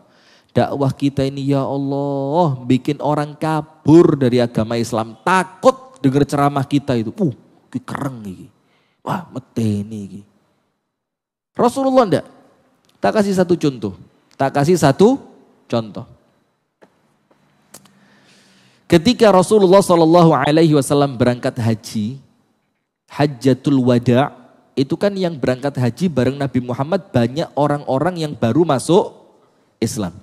Dakwah kita ini ya Allah, bikin orang kabur dari agama Islam, takut dengar ceramah kita itu. Uh, ki kereng iki. Wah, meteni iki. Rasulullah ndak? Tak kasih satu contoh. Tak kasih satu contoh. Ketika Rasulullah Shallallahu Alaihi Wasallam berangkat haji, Hajatul Wada itu kan yang berangkat haji bareng Nabi Muhammad banyak orang-orang yang baru masuk Islam.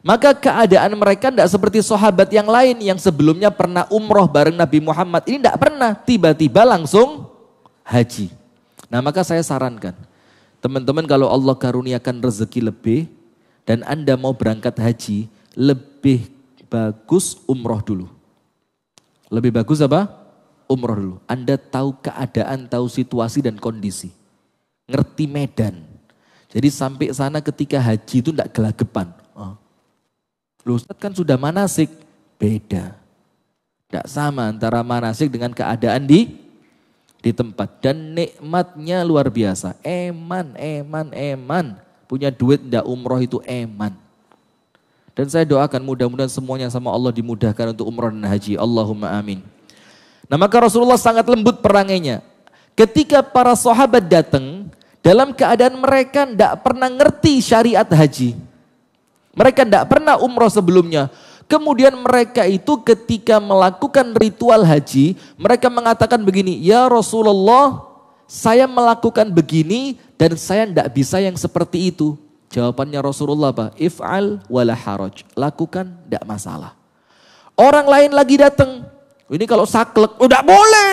Maka keadaan mereka tidak seperti sahabat yang lain yang sebelumnya pernah umroh bareng Nabi Muhammad. Ini tidak pernah, tiba-tiba langsung haji. Nah maka saya sarankan, teman-teman kalau Allah karuniakan rezeki lebih dan Anda mau berangkat haji, lebih bagus umroh dulu. Lebih bagus apa? umroh dulu. Anda tahu keadaan, tahu situasi dan kondisi. Ngerti medan. Jadi sampai sana ketika haji itu tidak gelagapan. Oh. Loh Ustaz kan sudah manasik. Beda. Tidak sama antara manasik dengan keadaan di di tempat. Dan nikmatnya luar biasa. Eman, eman, eman. Punya duit tidak umroh itu eman. Dan saya doakan mudah-mudahan semuanya sama Allah dimudahkan untuk umroh dan haji. Allahumma amin. Nah maka Rasulullah sangat lembut perangainya. Ketika para sahabat datang, dalam keadaan mereka tidak pernah ngerti syariat haji. Mereka tidak pernah umroh sebelumnya. Kemudian mereka itu ketika melakukan ritual haji, mereka mengatakan begini, Ya Rasulullah, saya melakukan begini dan saya tidak bisa yang seperti itu. Jawabannya Rasulullah apa? If'al wala haraj. Lakukan tidak masalah. Orang lain lagi datang, ini kalau saklek, udah oh, boleh.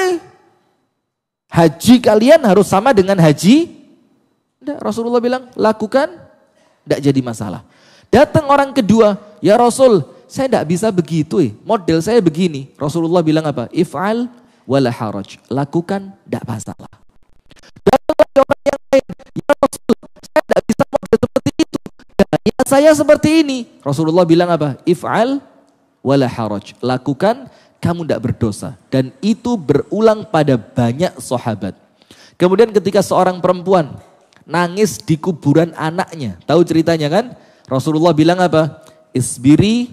Haji kalian harus sama dengan haji. Nggak, Rasulullah bilang, lakukan, tidak jadi masalah. Datang orang kedua, ya Rasul, saya tidak bisa begitu, eh. model saya begini. Rasulullah bilang apa? If'al wala haraj. Lakukan, tidak masalah. Datang lagi orang yang lain, ya Rasul, saya tidak bisa model seperti itu. Ya, saya seperti ini. Rasulullah bilang apa? If'al wala haraj. Lakukan, kamu tidak berdosa. Dan itu berulang pada banyak sahabat. Kemudian ketika seorang perempuan nangis di kuburan anaknya. Tahu ceritanya kan? Rasulullah bilang apa? Isbiri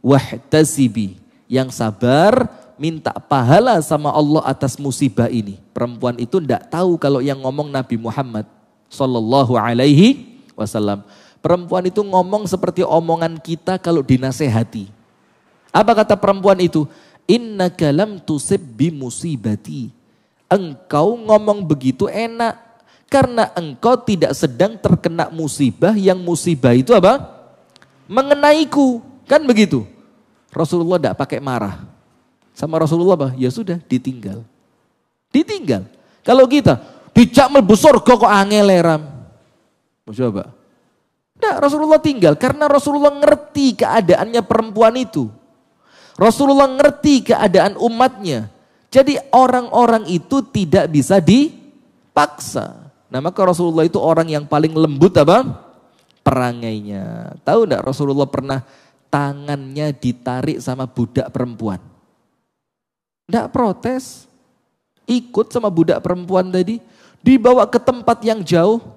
wahtasibi. Yang sabar minta pahala sama Allah atas musibah ini. Perempuan itu tidak tahu kalau yang ngomong Nabi Muhammad Sallallahu Alaihi Wasallam. Perempuan itu ngomong seperti omongan kita kalau dinasehati. Apa kata perempuan itu? Inna lam tusib bi musibati. Engkau ngomong begitu enak karena engkau tidak sedang terkena musibah yang musibah itu apa? Mengenaiku, kan begitu. Rasulullah tidak pakai marah. Sama Rasulullah apa? Ya sudah, ditinggal. Ditinggal. Kalau kita, dijak melbu surga kok angel leram. Coba. Nah, Rasulullah tinggal karena Rasulullah ngerti keadaannya perempuan itu. Rasulullah ngerti keadaan umatnya. Jadi orang-orang itu tidak bisa dipaksa. Nah maka Rasulullah itu orang yang paling lembut apa? Perangainya. Tahu enggak Rasulullah pernah tangannya ditarik sama budak perempuan. Enggak protes. Ikut sama budak perempuan tadi. Dibawa ke tempat yang jauh.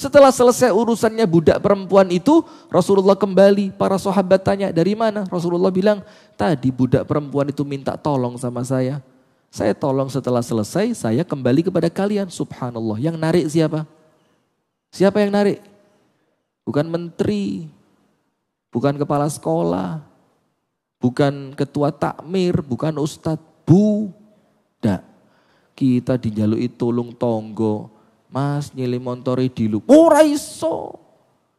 Setelah selesai urusannya budak perempuan itu, Rasulullah kembali, para sahabat tanya, dari mana? Rasulullah bilang, tadi budak perempuan itu minta tolong sama saya. Saya tolong setelah selesai, saya kembali kepada kalian. Subhanallah, yang narik siapa? Siapa yang narik? Bukan menteri, bukan kepala sekolah, bukan ketua takmir, bukan ustadz, budak. Kita dijalui tolong tonggo, Mas nyili di lu. Ora iso.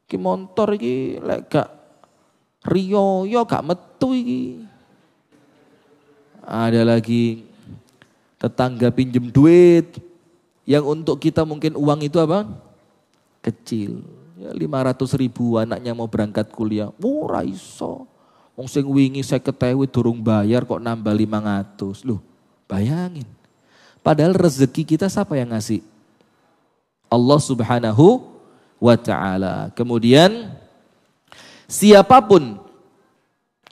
Ki montor iki lek gak riyo yo ya gak metu iki. Ada lagi tetangga pinjem duit yang untuk kita mungkin uang itu apa? Kecil. Ya, 500 ribu anaknya mau berangkat kuliah. Murah iso. Wong sing wingi ketahui durung bayar kok nambah 500. Loh, bayangin. Padahal rezeki kita siapa yang ngasih? Allah Subhanahu wa taala. Kemudian siapapun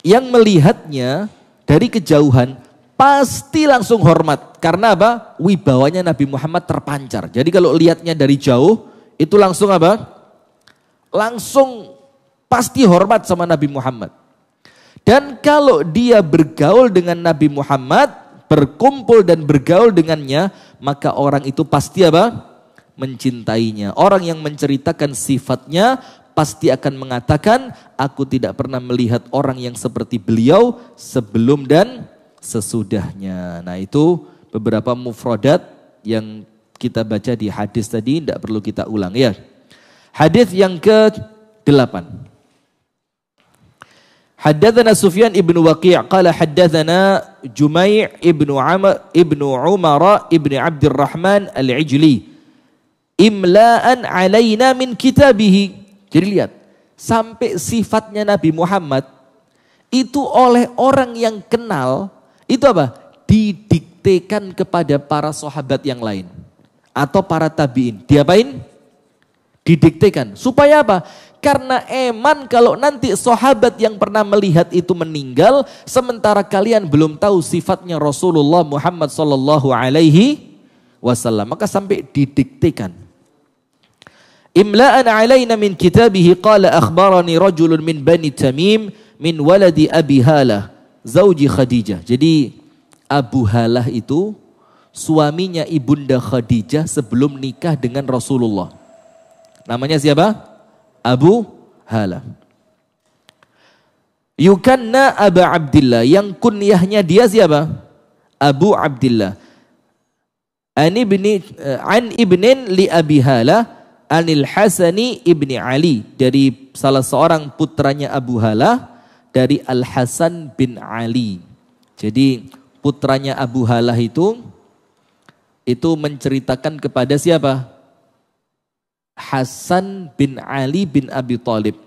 yang melihatnya dari kejauhan pasti langsung hormat karena apa? Wibawanya Nabi Muhammad terpancar. Jadi kalau lihatnya dari jauh itu langsung apa? Langsung pasti hormat sama Nabi Muhammad. Dan kalau dia bergaul dengan Nabi Muhammad, berkumpul dan bergaul dengannya, maka orang itu pasti apa? mencintainya. Orang yang menceritakan sifatnya pasti akan mengatakan, aku tidak pernah melihat orang yang seperti beliau sebelum dan sesudahnya. Nah itu beberapa mufrodat yang kita baca di hadis tadi, tidak perlu kita ulang ya. Hadis yang ke-8. Haddathana Sufyan ibn Waqi' qala haddathana Jumai' ibn Amr ibnu Umar ibn Abdurrahman al-Ijli imla'an alaina min kitabihi. Jadi lihat, sampai sifatnya Nabi Muhammad itu oleh orang yang kenal itu apa? didiktekan kepada para sahabat yang lain atau para tabiin. Diapain? Didiktekan. Supaya apa? Karena eman kalau nanti sahabat yang pernah melihat itu meninggal sementara kalian belum tahu sifatnya Rasulullah Muhammad sallallahu alaihi wasallam, maka sampai didiktekan. Imla'an alaina min kitabihi qala akhbarani rajulun min Bani Tamim min waladi Abi Halah zauji Khadijah. Jadi Abu Halah itu suaminya ibunda Khadijah sebelum nikah dengan Rasulullah. Namanya siapa? Abu Halah. Yukanna Abu Abdullah yang kunyahnya dia siapa? Abu An ibni eh, an ibnin li Abi Halah Anil Hasani ibni Ali dari salah seorang putranya Abu Hala dari Al Hasan bin Ali. Jadi putranya Abu Hala itu itu menceritakan kepada siapa? Hasan bin Ali bin Abi Talib.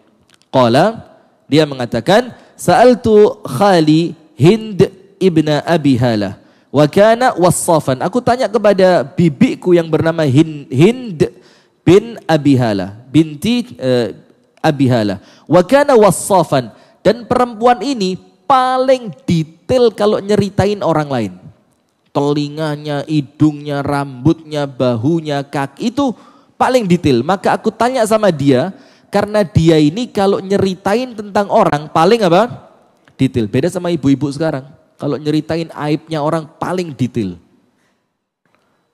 Qala dia mengatakan sa'altu Khali Hind ibna Abi Hala. wa kana wassafan. Aku tanya kepada bibiku yang bernama Hind, Hind bin Abihala, binti uh, eh, Abihala. Wa kana wassafan dan perempuan ini paling detail kalau nyeritain orang lain. Telinganya, hidungnya, rambutnya, bahunya, kaki itu paling detail. Maka aku tanya sama dia karena dia ini kalau nyeritain tentang orang paling apa? Detail. Beda sama ibu-ibu sekarang. Kalau nyeritain aibnya orang paling detail.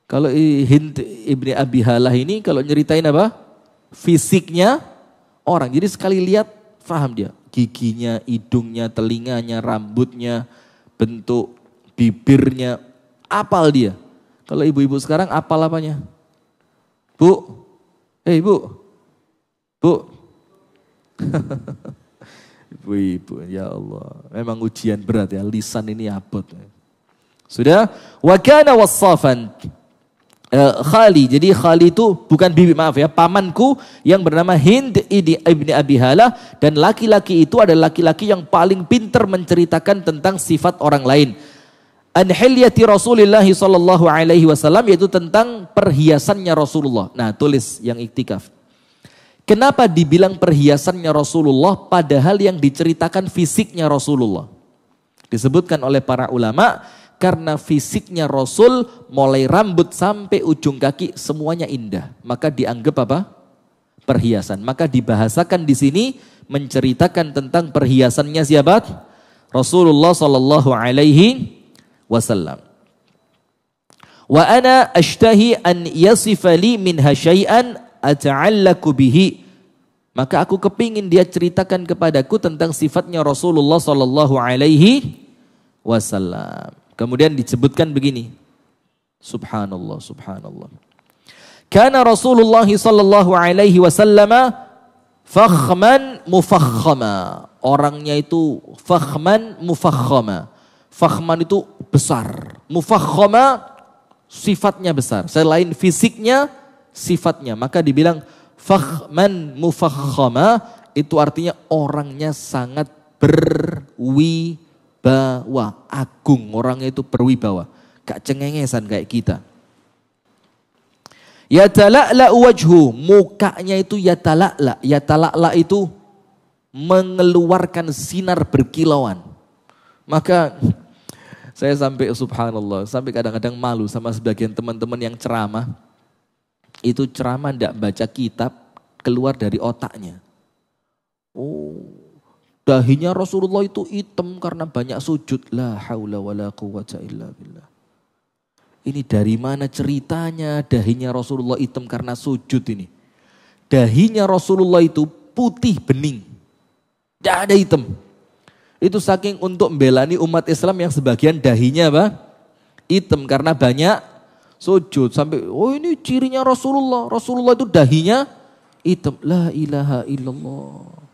Kalau Hind Ibni Abi Halah ini kalau nyeritain apa? Fisiknya orang. Jadi sekali lihat paham dia. Giginya, hidungnya, telinganya, rambutnya, bentuk bibirnya. Apal dia. Kalau ibu-ibu sekarang apal apanya? Bu, hei eh, bu, bu. Ibu-ibu, ya Allah. Memang ujian berat ya, lisan ini abot. Sudah? Wakana wassafan uh, Khali. Jadi Khali itu bukan bibi maaf ya, pamanku yang bernama Hind ibni Abi Hala dan laki-laki itu adalah laki-laki yang paling pintar menceritakan tentang sifat orang lain. Anhilyati Rasulullah sallallahu yaitu tentang perhiasannya Rasulullah. Nah, tulis yang iktikaf. Kenapa dibilang perhiasannya Rasulullah padahal yang diceritakan fisiknya Rasulullah? Disebutkan oleh para ulama karena fisiknya Rasul mulai rambut sampai ujung kaki semuanya indah. Maka dianggap apa? Perhiasan. Maka dibahasakan di sini menceritakan tentang perhiasannya siapa? Rasulullah sallallahu alaihi wasallam. Wa ana ashtahi an yasifali min minha ata'allaku bihi. Maka aku kepingin dia ceritakan kepadaku tentang sifatnya Rasulullah sallallahu alaihi wasallam. Kemudian disebutkan begini. Subhanallah, subhanallah. Karena Rasulullah sallallahu alaihi wasallam fakhman mufakhama. Orangnya itu fakhman mufakhama. Fakhman itu besar. Mufakhama sifatnya besar. Selain fisiknya, sifatnya. Maka dibilang fakhman mufakhama itu artinya orangnya sangat berwi berwibawa, agung, orangnya itu berwibawa. Gak cengengesan kayak kita. Ya talakla wajhu, mukanya itu ya Ya talakla itu mengeluarkan sinar berkilauan. Maka saya sampai subhanallah, sampai kadang-kadang malu sama sebagian teman-teman yang ceramah. Itu ceramah tidak baca kitab, keluar dari otaknya. Oh, Dahinya Rasulullah itu hitam karena banyak sujud. La haula wala quwata illa billah. Ini dari mana ceritanya dahinya Rasulullah hitam karena sujud ini. Dahinya Rasulullah itu putih bening. Tidak ada hitam. Itu saking untuk membelani umat Islam yang sebagian dahinya apa? Hitam karena banyak sujud. Sampai, oh ini cirinya Rasulullah. Rasulullah itu dahinya hitam. La ilaha illallah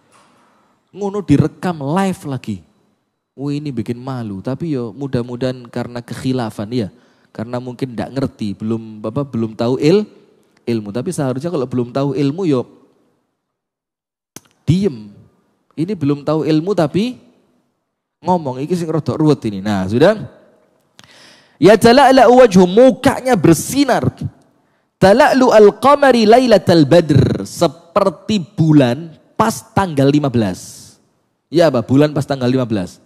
ngono direkam live lagi. Oh ini bikin malu, tapi yo mudah-mudahan karena kekhilafan ya, karena mungkin tidak ngerti, belum apa belum tahu il ilmu. Tapi seharusnya kalau belum tahu ilmu yo diem. Ini belum tahu ilmu tapi ngomong iki sing rodok ruwet ini. Nah, sudah. Ya tala'la wajhu mukanya bersinar. Tala'lu al-qamari lailatal badr seperti bulan pas tanggal 15. Iya apa? Bulan pas tanggal 15.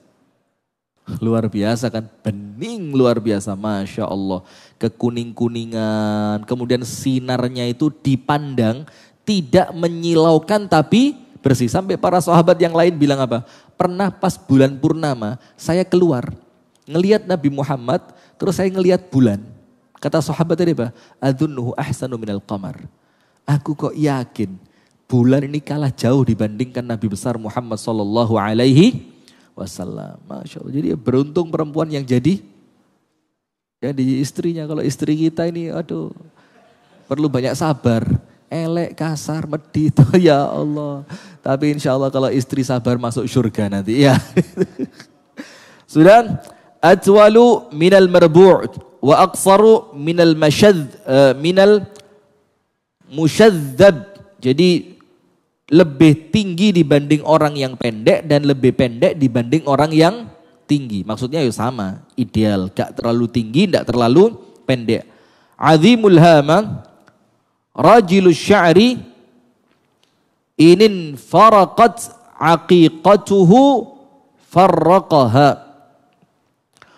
Luar biasa kan? Bening luar biasa. Masya Allah. Kekuning-kuningan. Kemudian sinarnya itu dipandang. Tidak menyilaukan tapi bersih. Sampai para sahabat yang lain bilang apa? Pernah pas bulan purnama saya keluar. Ngeliat Nabi Muhammad. Terus saya ngeliat bulan. Kata sahabat tadi apa? Adunnuhu ahsanu minal qamar. Aku kok yakin bulan ini kalah jauh dibandingkan Nabi besar Muhammad Sallallahu Alaihi Wasallam. Jadi beruntung perempuan yang jadi yang di istrinya. Kalau istri kita ini, aduh, perlu banyak sabar. Elek, kasar, medit, ya Allah. Tapi insya Allah kalau istri sabar masuk surga nanti. Ya. Sudah. Atwalu minal merbu' wa aqsaru minal masyadz eh, minal musyadzab. Jadi lebih tinggi dibanding orang yang pendek dan lebih pendek dibanding orang yang tinggi. Maksudnya ya sama, ideal, gak terlalu tinggi, gak terlalu pendek. Azimul hama, Rajilu sya'ri, inin faraqat aqiqatuhu farraqaha.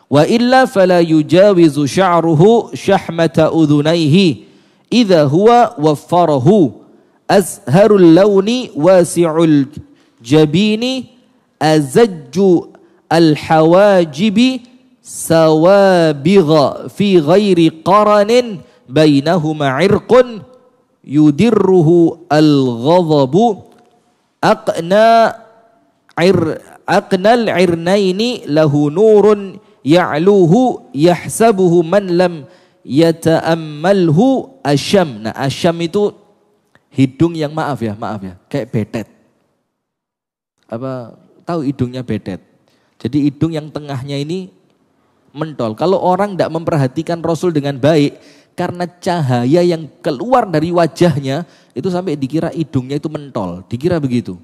Wa illa fala yujawizu sya'ruhu syahmata udhunaihi, idha huwa waffarahu. أزهر اللون واسع الجبين أزج الحواجب سوابغ في غير قرن بينهما عرق يدره الغضب أقنى عر أقنى العرنين له نور يعلوه يحسبه من لم يتأمله أشم أشم itu Hidung yang maaf ya, maaf ya, kayak bedet. Apa tahu hidungnya bedet. Jadi hidung yang tengahnya ini mentol. Kalau orang tidak memperhatikan Rasul dengan baik, karena cahaya yang keluar dari wajahnya itu sampai dikira hidungnya itu mentol, dikira begitu.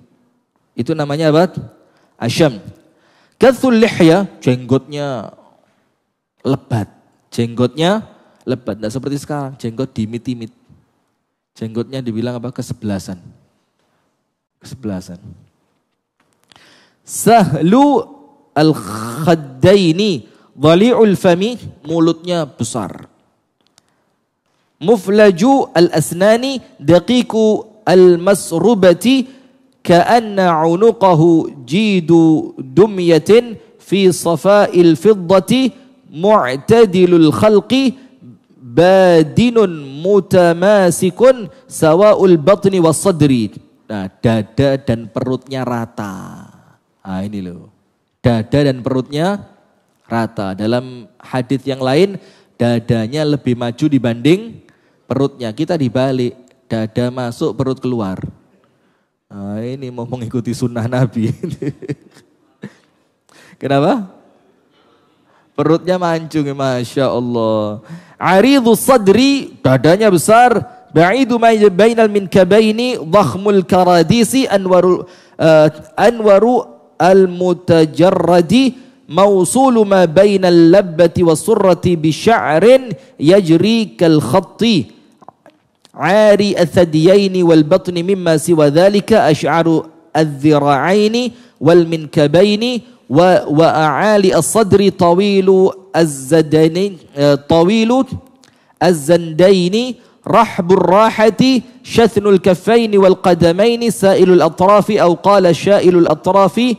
Itu namanya apa? Asyam. Kathul ya jenggotnya lebat. Jenggotnya lebat. Tidak seperti sekarang, jenggot dimit-imit. Jenggotnya dibilang apa? Kesebelasan. Kesebelasan. Sahlu al-khaddaini dhali'ul fami mulutnya besar. Muflaju al-asnani daqiku al-masrubati ka'anna 'unuqahu jidu dumyatin fi safa'il fiddati mu'tadilul khalqi badinun mutamasikun sawaul batni was sadri. Nah, dada dan perutnya rata. Ah ini loh. Dada dan perutnya rata. Dalam hadis yang lain, dadanya lebih maju dibanding perutnya. Kita dibalik, dada masuk, perut keluar. Nah, ini mau mengikuti sunnah Nabi. Kenapa? Perutnya mancung, Masya Allah. aridu sadri, dadanya besar. Ba'idu bainal min kabaini dhakhmul karadisi, anwaru uh, anwaru al-mutajarradi, mausulu ma موصول ما بين اللبة والسرة بشعر يجري كالخط عاري الثديين والبطن مما سوى ذلك أشعر الذراعين والمنكبين وأعالي الصدر طويل الزدنين آه، طويل الزندين رحب الراحة شثن الكفين والقدمين سائل الأطراف أو قال شائل الأطراف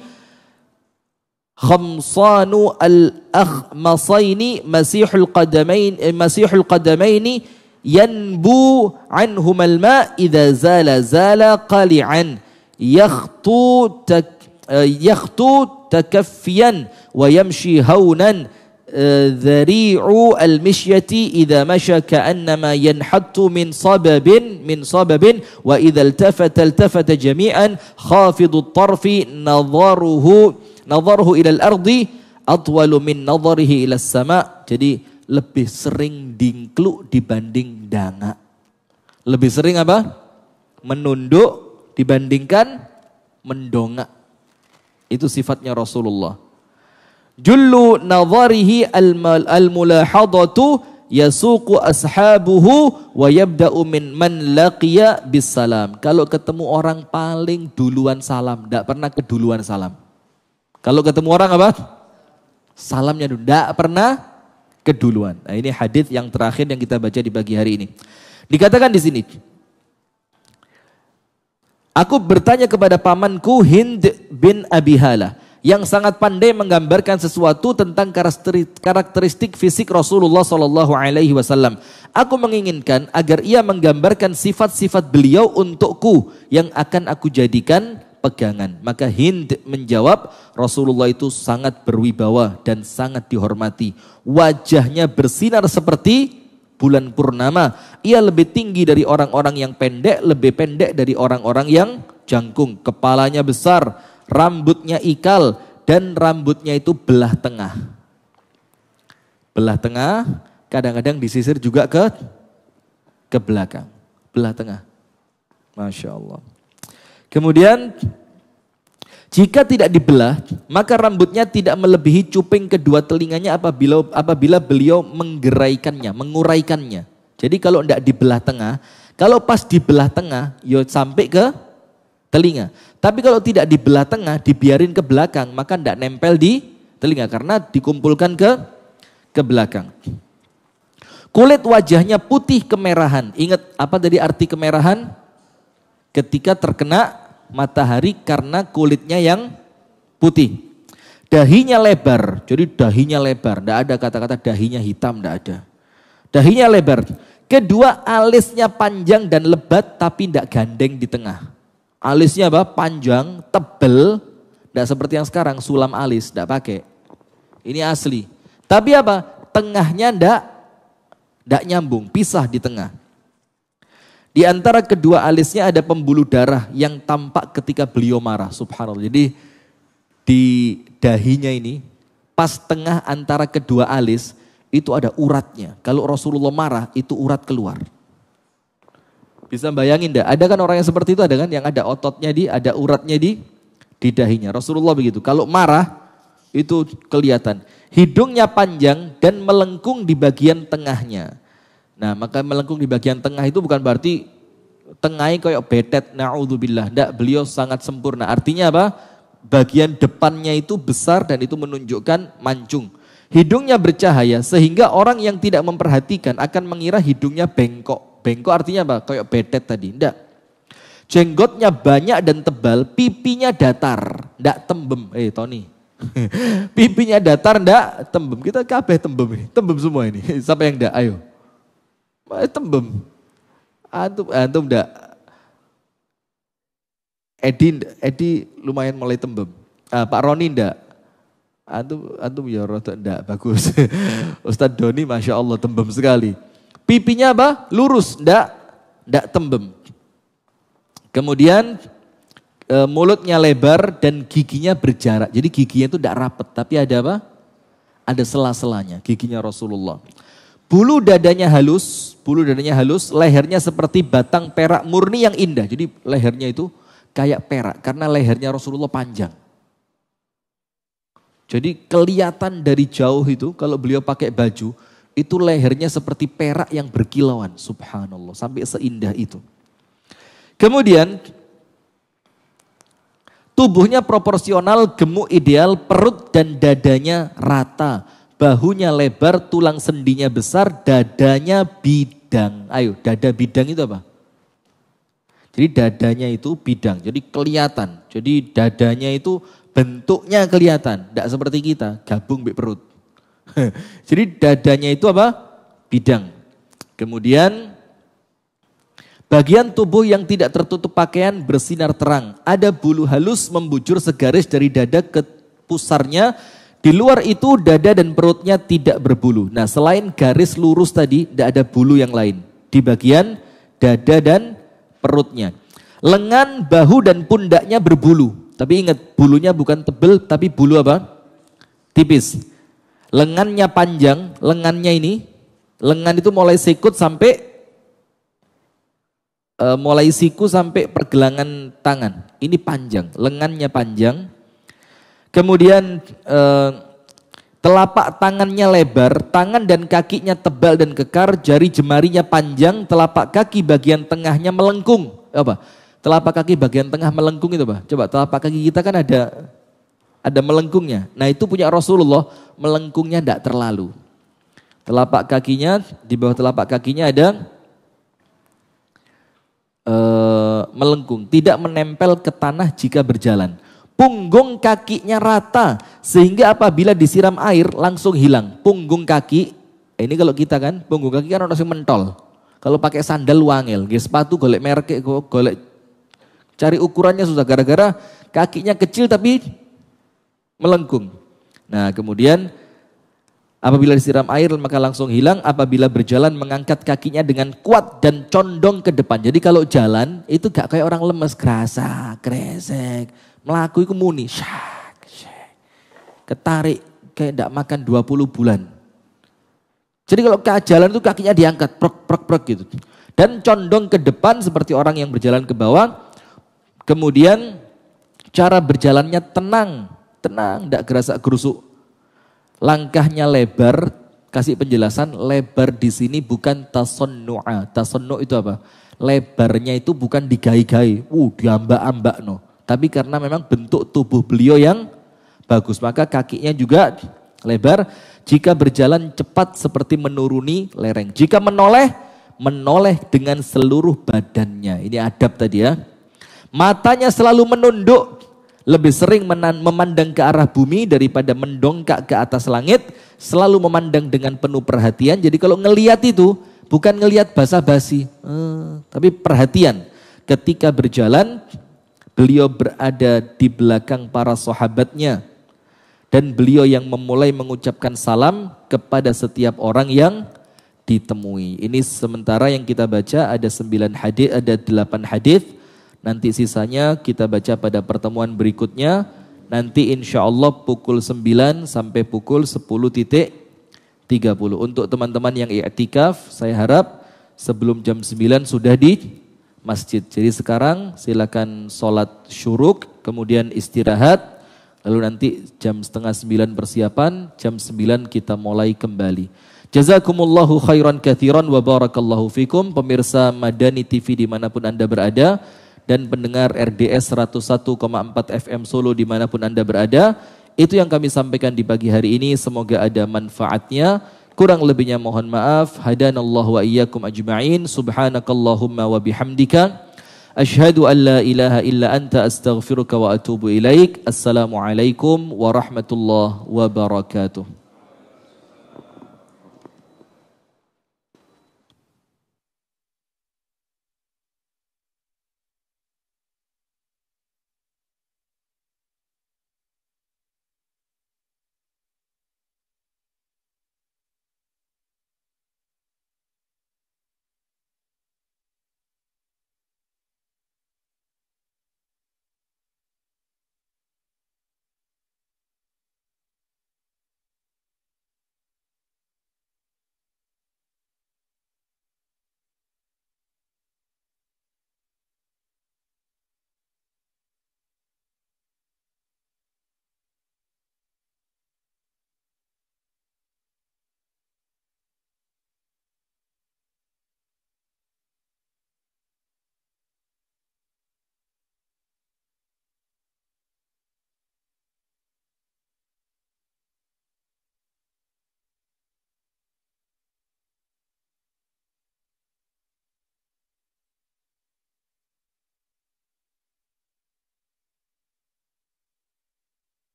خمصان الأخمصين مسيح القدمين مسيح القدمين ينبو عنهما الماء إذا زال زال قلعا يخطو تك Eh, yakhtu takaffiyan wa yamshi haunan eh, dhari'u al-mishyati idza masha ka'annama yanhattu min sababin min sababin wa idza iltafata iltafata jami'an khafidu at-tarfi nadharuhu nadharuhu ila al-ardi atwalu min nadharihi ila sama jadi lebih sering dingkluk dibanding danga lebih sering apa menunduk dibandingkan mendongak itu sifatnya Rasulullah. Jullu nazarihi al-mulahadatu yasuku ashabuhu wa yabda'u min man laqiya bis salam. Kalau ketemu orang paling duluan salam, tidak pernah keduluan salam. Kalau ketemu orang apa? Salamnya dulu, tidak pernah keduluan. Nah, ini hadis yang terakhir yang kita baca di pagi hari ini. Dikatakan di sini, Aku bertanya kepada pamanku Hind bin Abi Hala yang sangat pandai menggambarkan sesuatu tentang karakteristik fisik Rasulullah Shallallahu Alaihi Wasallam. Aku menginginkan agar ia menggambarkan sifat-sifat beliau untukku yang akan aku jadikan pegangan. Maka Hind menjawab, Rasulullah itu sangat berwibawa dan sangat dihormati. Wajahnya bersinar seperti bulan purnama. Ia lebih tinggi dari orang-orang yang pendek, lebih pendek dari orang-orang yang jangkung. Kepalanya besar, rambutnya ikal, dan rambutnya itu belah tengah. Belah tengah, kadang-kadang disisir juga ke ke belakang. Belah tengah. Masya Allah. Kemudian jika tidak dibelah, maka rambutnya tidak melebihi cuping kedua telinganya apabila apabila beliau menggeraikannya, menguraikannya. Jadi kalau tidak dibelah tengah, kalau pas dibelah tengah, yo ya sampai ke telinga. Tapi kalau tidak dibelah tengah, dibiarin ke belakang, maka tidak nempel di telinga karena dikumpulkan ke ke belakang. Kulit wajahnya putih kemerahan. Ingat apa dari arti kemerahan? Ketika terkena matahari karena kulitnya yang putih. Dahinya lebar, jadi dahinya lebar. Tidak ada kata-kata dahinya hitam, tidak ada. Dahinya lebar. Kedua, alisnya panjang dan lebat tapi tidak gandeng di tengah. Alisnya apa? Panjang, tebel. Tidak seperti yang sekarang, sulam alis, tidak pakai. Ini asli. Tapi apa? Tengahnya tidak tidak nyambung, pisah di tengah. Di antara kedua alisnya ada pembuluh darah yang tampak ketika beliau marah. Subhanallah. Jadi di dahinya ini pas tengah antara kedua alis itu ada uratnya. Kalau Rasulullah marah itu urat keluar. Bisa bayangin enggak? Ada kan orang yang seperti itu ada kan yang ada ototnya di, ada uratnya di di dahinya. Rasulullah begitu. Kalau marah itu kelihatan. Hidungnya panjang dan melengkung di bagian tengahnya Nah, maka melengkung di bagian tengah itu bukan berarti tengahnya kayak betet naudzubillah. Tidak, beliau sangat sempurna. Artinya apa? Bagian depannya itu besar dan itu menunjukkan mancung. Hidungnya bercahaya sehingga orang yang tidak memperhatikan akan mengira hidungnya bengkok. Bengkok artinya apa? Kayak betet tadi. Tidak. Jenggotnya banyak dan tebal, pipinya datar, tidak tembem. Eh, Tony, pipinya datar ndak tembem kita kabeh tembem tembem semua ini siapa yang ndak ayo tembem. Antum antum ndak Edi Edi lumayan mulai tembem. Uh, Pak Roni ndak? Antum antum ya rada ndak bagus. Ustadz Doni Masya Allah tembem sekali. Pipinya apa? Lurus ndak? Ndak tembem. Kemudian eh, mulutnya lebar dan giginya berjarak. Jadi giginya itu tidak rapat, tapi ada apa? Ada sela-selanya, giginya Rasulullah. Bulu dadanya halus, bulu dadanya halus, lehernya seperti batang perak murni yang indah. Jadi lehernya itu kayak perak karena lehernya Rasulullah panjang. Jadi kelihatan dari jauh itu kalau beliau pakai baju itu lehernya seperti perak yang berkilauan. Subhanallah sampai seindah itu. Kemudian tubuhnya proporsional, gemuk ideal, perut dan dadanya rata bahunya lebar, tulang sendinya besar, dadanya bidang. Ayo, dada bidang itu apa? Jadi dadanya itu bidang, jadi kelihatan. Jadi dadanya itu bentuknya kelihatan, tidak seperti kita, gabung bik perut. jadi dadanya itu apa? Bidang. Kemudian bagian tubuh yang tidak tertutup pakaian bersinar terang. Ada bulu halus membujur segaris dari dada ke pusarnya di luar itu dada dan perutnya tidak berbulu. Nah selain garis lurus tadi tidak ada bulu yang lain. Di bagian dada dan perutnya. Lengan, bahu dan pundaknya berbulu. Tapi ingat bulunya bukan tebel tapi bulu apa? Tipis. Lengannya panjang, lengannya ini. Lengan itu mulai sikut sampai Uh, mulai siku sampai pergelangan tangan. Ini panjang, lengannya panjang, Kemudian eh, telapak tangannya lebar, tangan dan kakinya tebal dan kekar, jari jemarinya panjang, telapak kaki bagian tengahnya melengkung. Apa? Telapak kaki bagian tengah melengkung itu, Pak. Coba telapak kaki kita kan ada ada melengkungnya. Nah, itu punya Rasulullah, melengkungnya tidak terlalu. Telapak kakinya, di bawah telapak kakinya ada uh, melengkung, tidak menempel ke tanah jika berjalan punggung kakinya rata sehingga apabila disiram air langsung hilang punggung kaki eh, ini kalau kita kan punggung kaki kan orang mentol kalau pakai sandal wangil sepatu golek merek eh, golek cari ukurannya susah gara-gara kakinya kecil tapi melengkung nah kemudian apabila disiram air maka langsung hilang apabila berjalan mengangkat kakinya dengan kuat dan condong ke depan jadi kalau jalan itu gak kayak orang lemes kerasa kresek Melaku itu muni. Syak, syak. Ketarik kayak tidak makan 20 bulan. Jadi kalau ke jalan itu kakinya diangkat, prok prok prok gitu. Dan condong ke depan seperti orang yang berjalan ke bawah. Kemudian cara berjalannya tenang, tenang, tidak gerasa gerusuk. Langkahnya lebar, kasih penjelasan lebar di sini bukan tasonnu'a. Tasonnu itu apa? Lebarnya itu bukan digai-gai. Uh, diambak-ambak no tapi karena memang bentuk tubuh beliau yang bagus. Maka kakinya juga lebar. Jika berjalan cepat seperti menuruni lereng. Jika menoleh, menoleh dengan seluruh badannya. Ini adab tadi ya. Matanya selalu menunduk, lebih sering memandang ke arah bumi daripada mendongkak ke atas langit, selalu memandang dengan penuh perhatian. Jadi kalau ngeliat itu bukan ngeliat basa-basi, hmm, tapi perhatian. Ketika berjalan Beliau berada di belakang para sahabatnya dan beliau yang memulai mengucapkan salam kepada setiap orang yang ditemui. Ini sementara yang kita baca ada 9 hadis, ada 8 hadis. Nanti sisanya kita baca pada pertemuan berikutnya. Nanti insya Allah pukul 9 sampai pukul 10.30. Untuk teman-teman yang iktikaf, saya harap sebelum jam 9 sudah di masjid. Jadi sekarang silakan sholat syuruk, kemudian istirahat, lalu nanti jam setengah sembilan persiapan, jam sembilan kita mulai kembali. Jazakumullahu khairan kathiran wa barakallahu fikum. Pemirsa Madani TV dimanapun Anda berada dan pendengar RDS 101,4 FM Solo dimanapun Anda berada. Itu yang kami sampaikan di pagi hari ini. Semoga ada manfaatnya. Kurang lebihnya mohon maaf. Hadanallahu wa iyyakum ajma'in. Subhanakallahumma wa bihamdika. Ashhadu an la ilaha illa anta astaghfiruka wa atubu ilaik. Assalamualaikum warahmatullahi wabarakatuh.